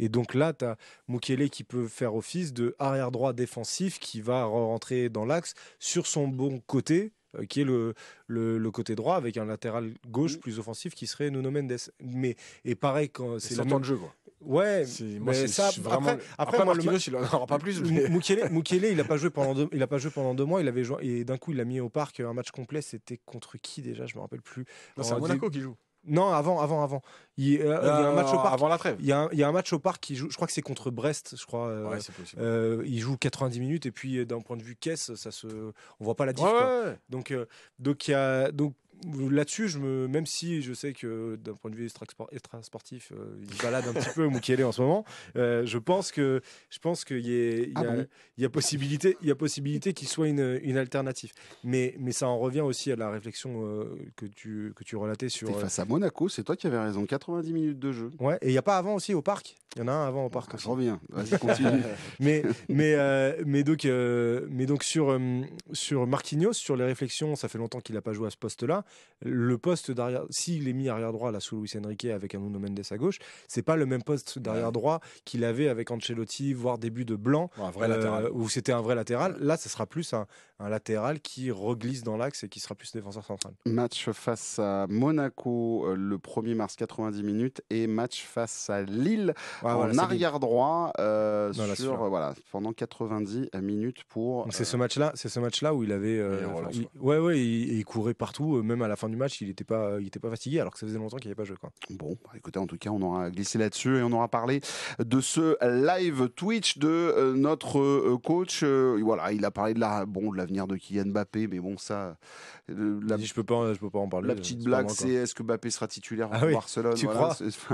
Et donc là, tu as Mukele qui peut faire office de arrière-droit défensif qui va rentrer dans l'axe sur son bon côté euh, qui est le, le, côté droit avec un latéral gauche mm. plus offensif qui serait Nuno Mendes. Mais, et pareil, quand c'est le temps de jeu, quoi. Ouais, ça, vraiment... après, après, il en aura pas plus. [laughs] il a pas joué pendant deux, il a pas joué pendant deux mois. Il avait joué, et d'un coup, il a mis au parc un match complet. C'était contre qui déjà Je me rappelle plus. Bah, c'est Monaco qui joue. Non, avant, avant, avant. Il, y a euh, un match au parc. Avant la trêve. Il y, a un, match au parc qui joue. Je crois que c'est contre Brest, je crois. Euh, euh, il joue 90 minutes et puis d'un point de vue caisse, ça se, on voit pas la différence donc, donc il y a, donc là-dessus, je me, même si je sais que d'un point de vue extra sportif, euh, il balade un petit peu [laughs] Mukele en ce moment, euh, je pense que je pense qu'il ah y, a possibilité, il y a possibilité qu'il soit une, alternative. Mais mais ça en revient aussi à la réflexion euh, que tu que tu relatais sur. face à Monaco, c'est toi qui avais raison, 90 minutes de jeu. Ouais, et il n'y a pas avant aussi au parc. Il y en a un avant au parc. Ah, ça bien. Vas-y, continue. [laughs] [laughs] mais mais mais donc mais donc sur sur Marquinhos, sur les réflexions, ça fait longtemps qu'il n'a pas joué à ce poste-là le poste d'arrière, s'il est mis arrière droit là sous Luis Enrique avec un Nuno Mendes à gauche, c'est pas le même poste d'arrière droit qu'il avait avec Ancelotti, voire début de Blanc, euh, où c'était un vrai latéral. Là, ça sera plus un, un latéral qui reglisse dans l'axe et qui sera plus défenseur central. Match face à Monaco euh, le 1er mars 90 minutes et match face à Lille ah, en arrière droit euh, voilà pendant 90 minutes pour. Euh, c'est ce match là, c'est ce match là où il avait. ouais ouais, il, courait partout, même à la fin du match, il n'était pas, il était pas fatigué alors que ça faisait longtemps qu'il avait pas joué quoi. Bon, bah, écoutez, en tout cas, on aura glissé là-dessus et on aura parlé de ce live Twitch de notre coach. voilà, il a parlé de la bon de la venir de Kylian Mbappé, mais bon, ça. je peux pas, je peux pas en parler. La euh, petite blague, c'est est-ce que Mbappé sera titulaire ah Barcelone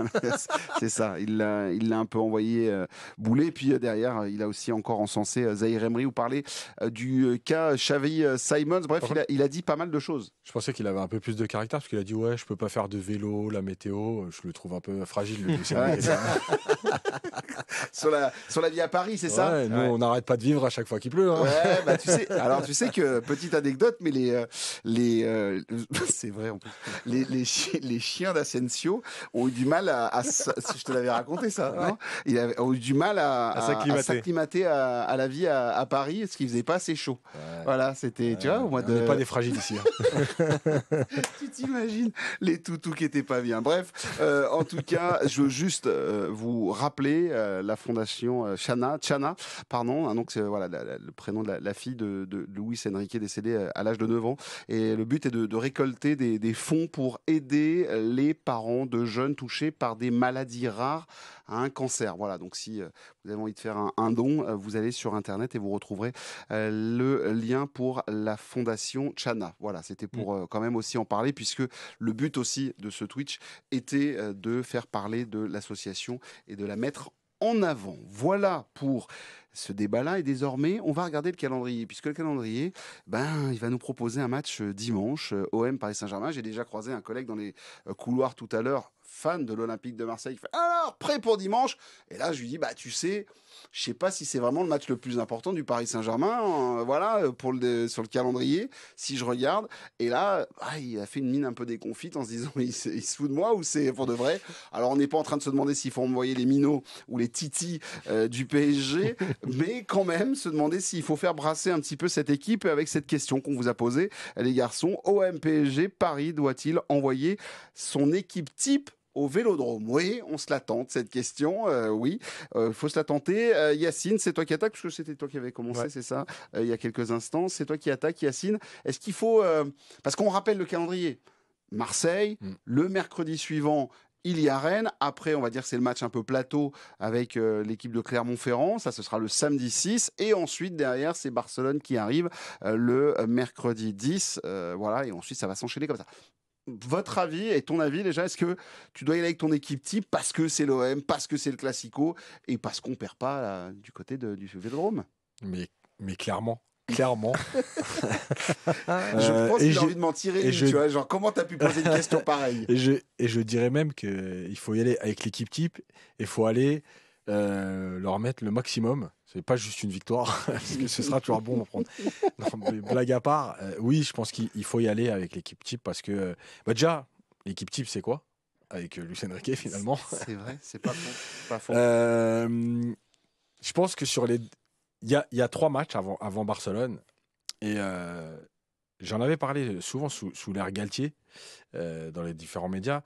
[laughs] C'est ça. Il l'a, il l'a un peu envoyé euh, bouler. Puis euh, derrière, il a aussi encore encensé Zahir Emery ou parler du cas Xavi Simons. Bref, il a, dit pas mal de choses. Je pensais qu'il avait un peu plus de caractère parce qu'il a dit ouais, je peux pas faire de vélo, la météo. Je le trouve un peu fragile. [laughs] [laughs] sur la sur la vie à Paris, c'est ouais, ça. Nous, on n'arrête pas de vivre à chaque fois qu'il pleut. Hein. Ouais, bah, tu sais. Alors tu sais que, euh, petite anecdote, mais les. Euh, les euh, [laughs] c'est vrai, Les, les, chiens d'Ascensio ont eu du mal à. je te l'avais raconté, ça, non Ils ont eu du mal à, s'acclimater à, la vie à, à Paris, parce qu'il faisait pas assez chaud. Voilà, c'était. Tu vois, au pas des fragiles ici. Hein. [laughs] tu t'imagines les toutous qui étaient pas bien. Bref, en tout cas, je veux juste vous rappeler la fondation Chana, Chana, pardon, hein, donc c'est voilà le prénom de la, fille de, Luis Enrique décédé euh, à l'âge de 9 ans. Et le but est de, récolter des, fonds pour aider les parents de jeunes touchés par des maladies rares à un cancer. Voilà, donc si euh, vous avez envie de faire un, un don, euh, vous allez sur Internet et vous retrouverez le lien pour la fondation Chana. Voilà, c'était pour mm. quand même aussi en parler puisque le but aussi de ce Twitch était de faire parler de l'association et de la mettre en avant. Voilà pour ce débat-là. Et désormais, on va regarder le calendrier, puisque le calendrier, ben, il va nous proposer un match euh, dimanche, euh, OM Paris Saint-Germain. J'ai déjà croisé un collègue dans les euh, couloirs tout à l'heure, fan de l'Olympique de Marseille. Il fait, alors, prêt pour dimanche Et là, je lui dis, bah, tu sais, je sais pas si c'est vraiment le match le plus important du Paris Saint-Germain, euh, voilà, euh, pour le, sur le calendrier, si je regarde. Et là, ah, il a fait une mine un peu déconfite en se disant, [laughs] il, se fout de moi ou c'est pour de vrai. Alors, on n'est pas en train de se demander s'il faut envoyer les minots ou les titis euh, du PSG, [laughs] mais quand même se demander s'il faut faire brasser un petit peu cette équipe avec cette question qu'on vous a posée, les garçons. OM PSG, Paris doit-il envoyer son équipe type au Vélodrome. Oui, on se la tente cette question. oui, il faut se la tenter. Euh, Yacine, c'est toi qui attaques, que c'était toi qui avais commencé, c'est ça, euh, il y a quelques instants. C'est toi qui attaques, Yacine. Est-ce qu'il faut. Euh, parce qu'on rappelle le calendrier. Marseille, mm. le mercredi suivant, il y a Rennes. Après, on va dire que c'est le match un peu plateau avec l'équipe de Clermont-Ferrand. Ça, ce sera le samedi 6. Et ensuite, derrière, c'est Barcelone qui arrive le mercredi 10. voilà, et ensuite, ça va s'enchaîner comme ça votre avis et ton avis déjà, est-ce que tu dois y aller avec ton équipe type parce que c'est l'OM, parce que c'est le Classico et parce qu'on ne perd pas du côté de, du Vélodrome mais, mais clairement, clairement. [laughs] Ah je pense que euh, j'ai envie de m'en tirer. tu vois, genre, comment t'as pu poser une question pareille et je, et je dirais même qu'il faut y aller avec l'équipe type et il faut aller euh, leur mettre le maximum. C'est pas juste une victoire, [laughs] parce que ce sera toujours bon prendre. [laughs] Non, blague à part, euh, oui, je pense qu'il faut y aller avec l'équipe type parce que euh, bah, déjà, l'équipe type, c'est quoi Avec Lucien Riquet, finalement. [laughs] C'est vrai, c'est pas faux. Pas faux. je pense que sur les. Il y, y a, trois matchs avant, avant Barcelone et. J'en avais parlé souvent sous, sous l'air Galtier dans les différents médias.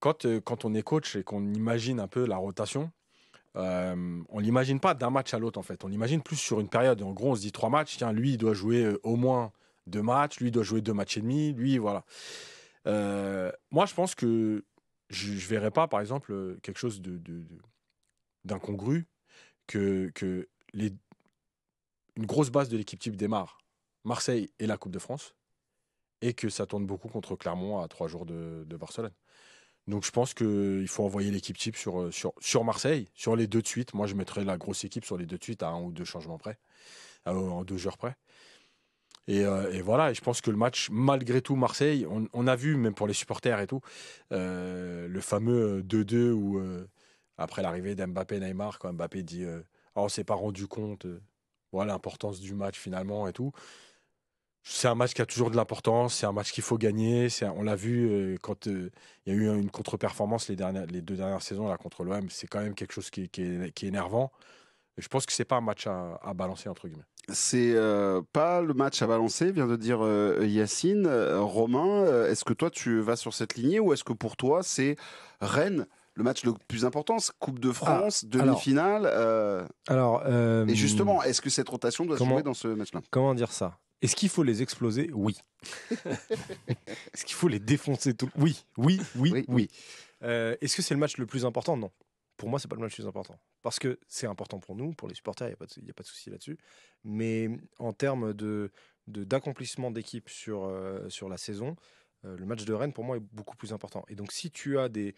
Quand, quand on est coach et qu'on imagine un peu la rotation, euh, on l'imagine pas d'un match à l'autre en fait. On l'imagine plus sur une période. En gros, on se dit trois matchs. Tiens, lui, il doit jouer euh, au moins deux matchs. Lui, il doit jouer deux matchs et demi. Lui, voilà. Euh, moi, je pense que je, ne verrais pas, par exemple, quelque chose d'incongru que, une grosse base de l'équipe type démarre Marseille et la Coupe de France et que ça tourne beaucoup contre Clermont à trois jours de Barcelone. Donc je pense qu'il faut envoyer l'équipe type euh, sur, sur, Marseille, sur les deux de suite. Moi, je mettrais la grosse équipe sur les deux de suite à un ou deux changements près, euh, en deux jours près. Euh, et, voilà, et je pense que le match, malgré tout, Marseille, on, a vu, même pour les supporters et tout, le fameux 2-2 où, après l'arrivée d'Mbappé Neymar, quand Mbappé dit oh, On s'est pas rendu compte, voilà l'importance du match finalement et tout c'est un match qui a toujours de l'importance, c'est un match qu'il faut gagner. on l'a vu euh, quand euh, il y a eu une contre-performance les, les, deux dernières saisons là, contre l'OM, c'est quand même quelque chose qui, est, énervant. je pense que c'est pas un match à, balancer, entre guillemets. C'est euh, pas le match à balancer, vient de dire Yacine. Romain, est-ce que toi tu vas sur cette lignée ou est-ce que pour toi c'est Rennes le match le plus important, Coupe de ah, France, demi-finale. Alors, et justement, est-ce que cette rotation doit se jouer dans ce match-là Comment dire ça est-ce qu'il faut les exploser Oui. [laughs] Est-ce qu'il faut les défoncer Oui, oui, oui, oui. Euh, est-ce que c'est le match le plus important Non. Pour moi, c'est pas le match le plus important. Parce que c'est important pour nous, pour les supporters, il n'y a, pas de, souci là-dessus. Mais en termes d'accomplissement de, d'équipe euh, sur, la saison, euh, le match de Rennes, pour moi, est beaucoup plus important. Et donc, si tu as des,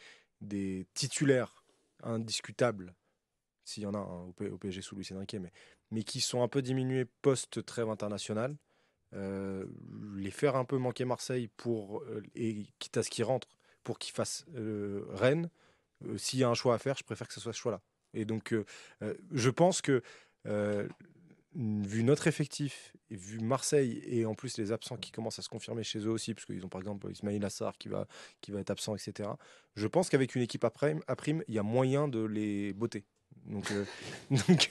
titulaires indiscutables, s'il y en a un au, PSG sous louis Enrique, mais, mais qui sont un peu diminués post-trêve internationale, euh, les faire un peu manquer Marseille pour euh, et quitte à ce qu'ils rentrent pour qu'ils fassent euh, Rennes. S'il y a un choix à faire, je préfère que ce soit ce choix-là. Et donc, je pense que vu notre effectif, vu Marseille et en plus les absents qui commencent à se confirmer chez eux aussi, parce qu'ils ont par exemple Ismail Assar qui va, qui va être absent, etc. Je pense qu'avec une équipe à prime, à prime, il y a moyen de les botter. Donc, euh, [laughs] donc,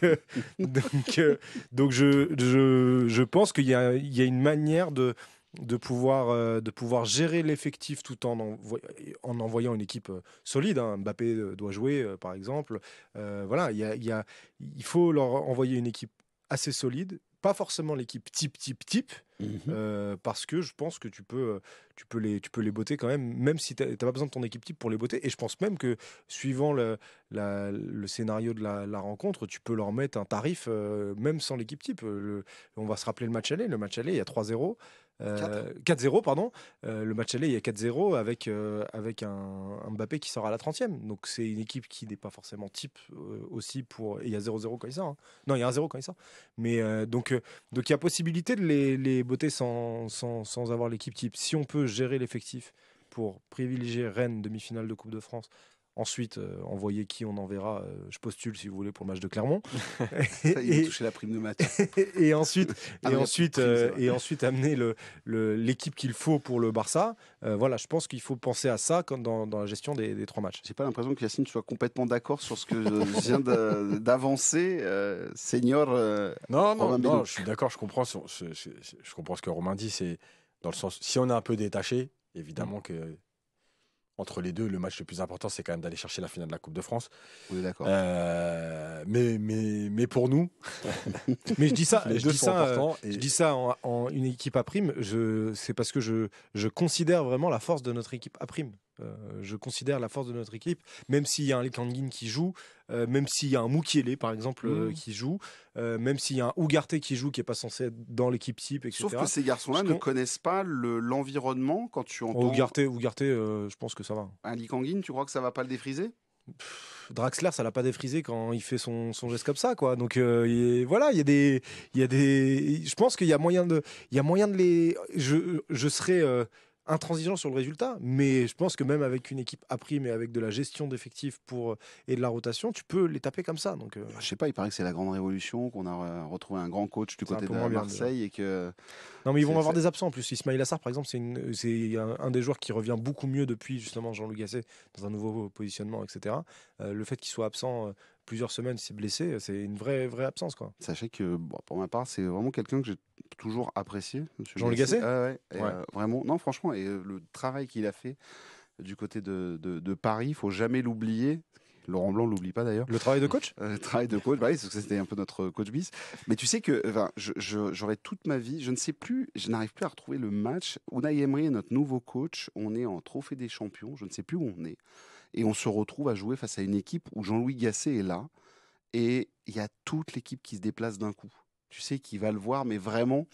euh, euh, je, pense qu'il y, a, une manière de, de pouvoir, de pouvoir gérer l'effectif tout en, en envoyant une équipe solide. Hein. Mbappé doit jouer, par exemple. voilà, il faut leur envoyer une équipe assez solide pas forcément l'équipe type type type mhm. euh, parce que je pense que tu peux euh, tu peux les tu peux les botter quand même même si tu n'as pas besoin de ton équipe type pour les botter et je pense même que suivant le, scénario de la, rencontre tu peux leur mettre un tarif euh, même sans l'équipe type on va se rappeler le match aller le match aller il y a 3-0 4-0, euh, pardon. Euh, le match aller, il y a 4-0 avec, euh, avec un, Mbappé qui sort à la 30e. Donc c'est une équipe qui n'est pas forcément type aussi pour. il y a 0-0 quand il sort. Hein. Non, il y a 1-0 quand il sort. Mais donc donc il y a possibilité de les, les botter sans, sans avoir l'équipe type. Si on peut gérer l'effectif pour privilégier Rennes, demi-finale de Coupe de France, Ensuite, euh, envoyer qui on enverra. Euh, je postule si vous voulez pour le match de Clermont. [laughs] Ça, il et, toucher la prime de match. [laughs] et, ensuite, ah et ensuite, euh, et ensuite amener l'équipe le, qu'il faut pour le Barça. voilà, je pense qu'il faut penser à ça quand dans, la gestion des, trois matchs. J'ai pas l'impression que Yacine soit complètement d'accord sur ce que je [laughs] viens d'avancer, Seigneur. non, non, non, je suis d'accord. Je comprends. Ce, je comprends ce que Romain dit. C'est dans le sens, si on est un peu détaché, évidemment mm. que entre les deux, le match le plus important, c'est quand même d'aller chercher la finale de la Coupe de France. d'accord. Euh, mais, mais, mais pour nous, [laughs] mais je dis ça, je, euh, dis ça je dis ça en, une équipe à prime, je, c'est parce que je, je considère vraiment la force de notre équipe à prime. Euh, je considère la force de notre équipe, même s'il y a un Likanguin qui joue, euh, même s'il y a un Moukielé par exemple euh, mm. qui joue, même s'il y a un Ougarté qui joue qui n'est pas censé être dans l'équipe type, etc. Sauf que ces garçons-là ne connaissent pas l'environnement quand tu entends. Ougarté, Ougarté je pense que ça va. Un Likanguin tu crois que ça va pas le défriser Draxler, ça l'a pas défrisé quand il fait son, son geste comme ça, quoi. Donc voilà, il y a des, il y a des, je pense qu'il y a moyen de, il y a moyen de les, je, je serais intransigeant sur le résultat, mais je pense que même avec une équipe à prime et avec de la gestion d'effectifs pour euh, et de la rotation, tu peux les taper comme ça. Donc, ne euh. je sais pas, il paraît que c'est la grande révolution, qu'on a euh, retrouvé un grand coach du côté de Marseille et que non mais ils vont avoir des absents en plus. Ismail Assar par exemple, c'est un, des joueurs qui revient beaucoup mieux depuis justement jean luc Gasset dans un nouveau positionnement, etc. le fait qu'il soit absent plusieurs semaines, s'est blessé. C'est une vraie, vraie absence. Quoi. Sachez que pour ma part, c'est vraiment quelqu'un que j'ai toujours apprécié. Jean luc ah euh, Vraiment, non, franchement, et euh, le travail qu'il a fait euh, du côté de, Paris, il faut jamais l'oublier. Laurent Blanc l'oublie pas d'ailleurs. Le travail de coach Le travail de coach, bah que c'était un peu notre coach bis. Mais tu sais que j'aurais toute ma vie, je ne sais plus, je n'arrive plus à retrouver le match. Unai Emery est notre nouveau coach, on est en trophée des champions, je ne sais plus où on est. Et on se retrouve à jouer face à une équipe où Jean-Louis Gasset est là. Et il y a toute l'équipe qui se déplace d'un coup. Tu sais, qu'il va le voir, mais vraiment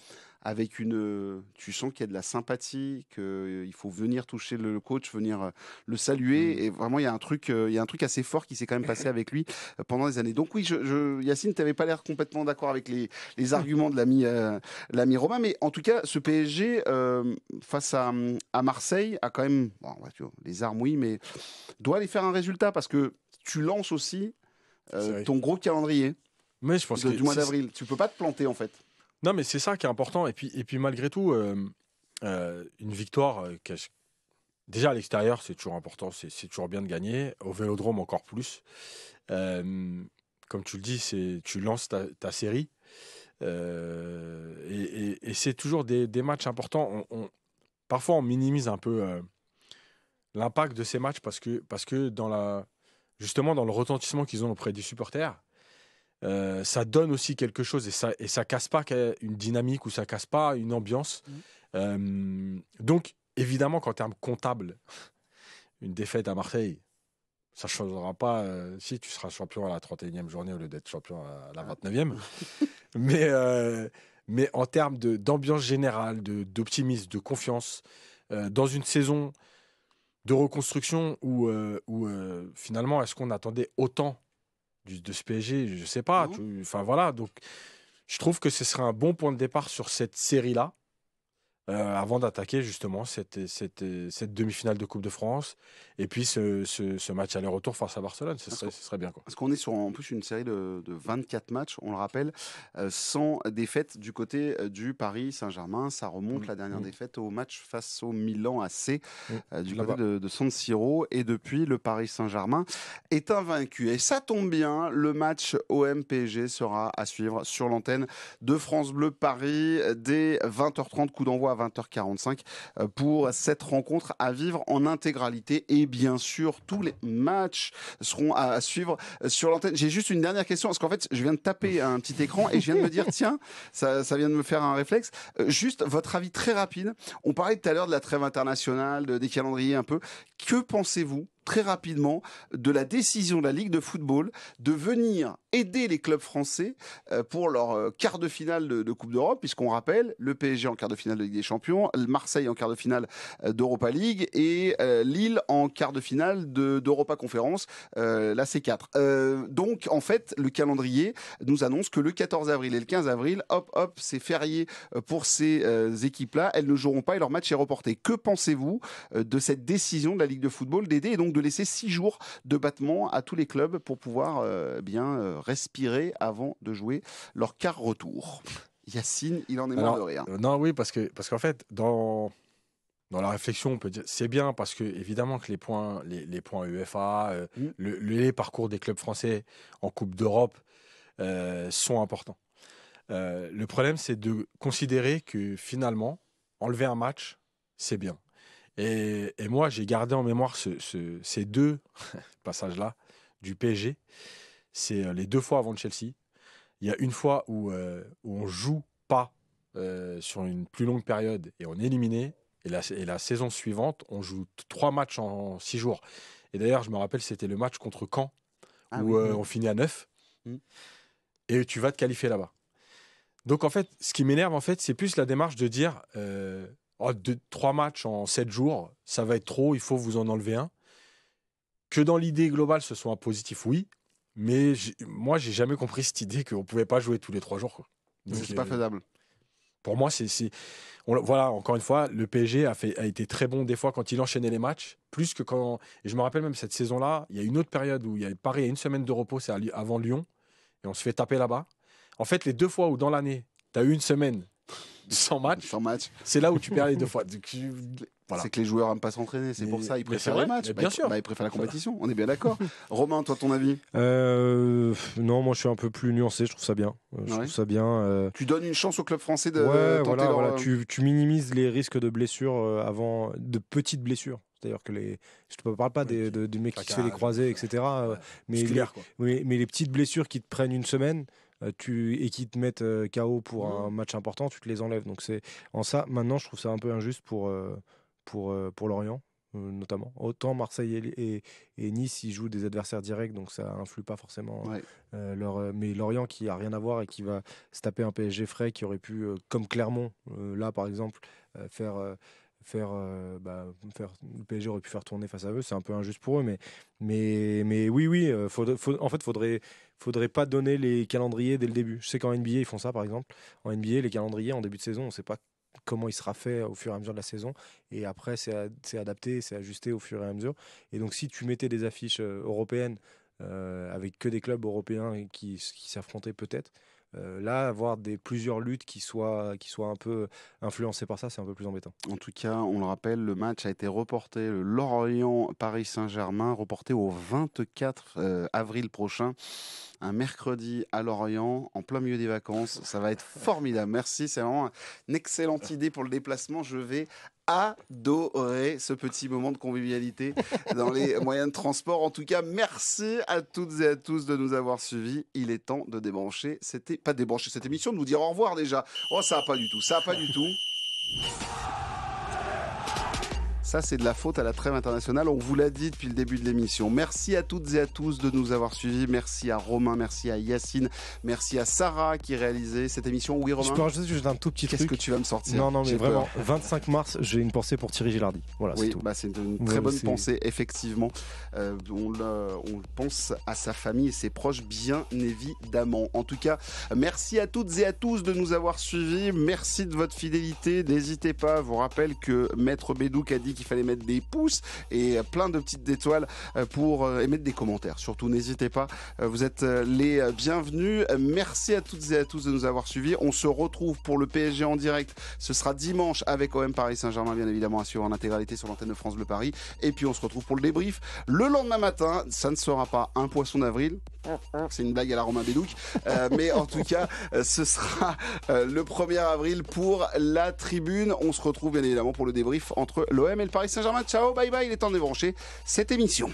avec une, euh, tu sens qu'il y a de la sympathie, qu'il euh, faut venir toucher le coach, venir euh, le saluer. Mm. Et vraiment, il y a un truc, il y a un truc assez fort qui s'est quand même passé [laughs] avec lui pendant des années. Donc oui, je, Yacine, tu n'avais pas l'air complètement d'accord avec les, arguments de l'ami, Romain, mais en tout cas, ce PSG face à, Marseille a quand même, les armes oui, mais doit aller faire un résultat parce que tu lances aussi ton gros calendrier. Mais je pense du mois d'avril, tu peux pas te planter en fait. Non, mais c'est ça qui est important. Et puis, et puis malgré tout, euh, euh, une victoire, euh, déjà à l'extérieur, c'est toujours important, c'est toujours bien de gagner. Au vélodrome, encore plus. comme tu le dis, tu lances ta, série. et c'est toujours des, matchs importants. parfois, on minimise un peu l'impact de ces matchs parce que, parce que dans la, justement, dans le retentissement qu'ils ont auprès des supporters, euh, ça donne aussi quelque chose et ça et ça casse pas une dynamique ou ça casse pas une ambiance. Mm. Euh, donc évidemment qu'en termes comptables, [laughs] une défaite à Marseille, ça ne changera pas euh, si tu seras champion à la 31e journée au lieu d'être champion à la 29e. Ah. [laughs] [laughs] mais, mais en termes d'ambiance générale, d'optimisme, de, confiance, dans une saison de reconstruction où finalement, est-ce qu'on attendait autant de ce PSG, je sais pas. Mhm. Enfin voilà, donc je trouve que ce serait un bon point de départ sur cette série-là. Euh, avant d'attaquer justement cette, cette, cette demi-finale de Coupe de France et puis ce, ce, match aller-retour face à Barcelone. Ce serait, serait bien. Quoi. Parce qu'on est sur en plus une série de, de 24 matchs, on le rappelle, euh, sans défaite du côté euh, du Paris Saint-Germain. Ça remonte mm, la dernière mm. défaite au match face au Milan AC mm, du côté de, de, San Siro. Et depuis, le Paris Saint-Germain est invaincu. Et ça tombe bien, le match OM-PSG sera à suivre sur l'antenne de France Bleu Paris dès 20h30, coup d'envoi 20h45 euh, pour cette rencontre à vivre en intégralité. Et bien sûr, tous les matchs seront à suivre euh, sur l'antenne. J'ai juste une dernière question, parce qu'en fait, je viens de taper un petit [laughs] écran et je viens de me dire, tiens, ça, vient de me faire un réflexe. Euh, juste votre avis très rapide. On parlait tout à l'heure de la trêve internationale, des calendriers un peu. Que pensez-vous très rapidement de la décision de la Ligue de football de venir aider les clubs français euh, pour leur euh, quart de finale de, Coupe d'Europe, puisqu'on rappelle le PSG en quart de finale de Ligue des Champions, Marseille en quart de finale euh, d'Europa League et Lille en quart de finale d'Europa Conférence, la C4. donc en fait, le calendrier nous annonce que le 14 avril et le 15 avril, hop hop, c'est férié pour ces équipes-là, elles ne joueront pas et leur match est reporté. Que pensez-vous de cette décision de la Ligue de football d'aider et donc laisser six jours de battement à tous les clubs pour pouvoir euh, bien euh, respirer avant de jouer leur quart retour. Yacine, il en est mort de rien. Euh, non, oui, parce que parce qu'en fait, dans dans la réflexion, on peut dire c'est bien parce que évidemment que les points, les, les points UEFA, mm. les parcours des clubs français en Coupe d'Europe sont importants. le problème, c'est de considérer que finalement, enlever un match, c'est bien. Et, moi, j'ai gardé en mémoire ces deux [laughs] passages-là du PSG. C'est euh, les deux fois avant Chelsea. Il y a une fois où, euh, on ne on joue pas euh, sur une plus longue période et on est éliminé. Et la, saison suivante, on joue trois matchs en, six jours. Et d'ailleurs, je me rappelle, c'était le match contre Caen ah où mm. on finit à neuf. Mm. Et tu vas te qualifier là-bas. Donc en fait, ce qui m'énerve en fait, c'est plus la démarche de dire oh, trois matchs en sept jours, ça va être trop, il faut vous en enlever un. Que dans l'idée globale, ce soit un positif, oui. Mais moi, j'ai jamais compris cette idée qu'on pouvait pas jouer tous les trois jours. C'est pas euh, faisable. Pour moi, c'est. Voilà, encore une fois, le PSG a, été très bon des fois quand il enchaînait les matchs, plus que quand. je me rappelle même cette saison-là, il y a une autre période où il y avait Paris, il une semaine de repos, c'est avant Lyon, et on se fait taper là-bas. En fait, les deux fois où dans l'année, tu as eu une semaine sans match, 100 matchs. C'est là où tu perds les deux fois. C'est que les joueurs n'aiment pas s'entraîner, c'est pour ça ils préfèrent les matchs. bien bah, sûr. Bah, ils préfèrent la compétition, on est bien d'accord. [laughs] Romain, toi, ton avis euh, Non, moi je suis un peu plus nuancé, je trouve ça bien. Euh, je trouve ça bien. Euh. Tu donnes une chance au club français de. voilà, Tu, minimises les risques de blessures avant, de petites blessures. D'ailleurs que les, je ne te parle pas des, de, du mec qui se fait les croisés, etc. mais les petites blessures qui te prennent une semaine, euh, et qui te mettent euh, KO pour mmh un match important, tu te les enlèves. Donc c'est en ça, maintenant, je trouve ça un peu injuste pour, euh, pour, pour l'Orient notamment. Autant Marseille et, Nice, ils jouent des adversaires directs, donc ça influe pas forcément leur. Mais Lorient qui a rien à voir et qui va se taper un PSG frais qui aurait pu, comme Clermont, là par exemple, faire. Faire, bah, faire, le PSG aurait pu faire tourner face à eux c'est un peu injuste pour eux mais mais mais oui oui en fait faudrait faudrait pas donner les calendriers dès le début. Je sais qu'en NBA, ils font ça, par exemple. En NBA, les calendriers en début de saison, on ne sait pas comment il sera fait au fur et à mesure de la saison. Et après, c'est adapté, c'est ajusté au fur et à mesure. Et donc, si tu mettais des affiches euh, européennes euh, avec que des clubs européens qui s'affrontaient peut-être, euh, là, avoir des plusieurs luttes qui soient, qui soient un peu influencées par ça, c'est un peu plus embêtant. En tout cas, on le rappelle, le match a été reporté, le Lorient-Paris-Saint-Germain, reporté au 24 euh, avril prochain, un mercredi à Lorient, en plein milieu des vacances. Ça va être formidable. Merci, c'est vraiment une excellente idée pour le déplacement. Je vais adoré ce petit moment de convivialité dans les [laughs] moyens de transport. En tout cas, merci à toutes et à tous de nous avoir suivis. Il est temps de débrancher. C'était pas débrancher cette émission, de nous dire au revoir déjà. Oh, ça a pas du tout, ça a pas du tout. Ça, c'est de la faute à la trêve internationale. On vous l'a dit depuis le début de l'émission. Merci à toutes et à tous de nous avoir suivis. Merci à Romain, merci à Yacine, merci à Sarah qui réalisait cette émission. Oui, Romain. Je tout petit que tu vas me sortir Non, non, mais vraiment. 25 mars, j'ai une pensée pour Thierry Gilardi. Voilà, c'est tout. Bah, une très bonne pensée, effectivement. Euh, on, on pense à sa famille et ses proches, bien évidemment. En tout cas, merci à toutes et à tous de nous avoir suivis. Merci de votre fidélité. N'hésitez pas. Je vous rappelle que Maître Bédouk a dit il fallait mettre des pouces et euh, plein de petites étoiles euh, pour euh, émettre des commentaires. Surtout, n'hésitez pas. Vous êtes les bienvenus. Merci à toutes et à tous de nous avoir suivis. On se retrouve pour le PSG en direct. Ce sera dimanche avec OM Paris Saint-Germain, bien évidemment, à suivre en intégralité sur l'antenne de France Bleu Paris. Et puis, on se retrouve pour le débrief le lendemain matin. Ça ne sera pas un poisson d'avril. C'est une blague à la Romain Bédouc. mais en tout cas, ce sera le 1er avril pour la tribune. On se retrouve bien évidemment pour le débrief entre l'OM et Paris Saint-Germain. Ciao, bye bye, il est temps de débrancher cette émission.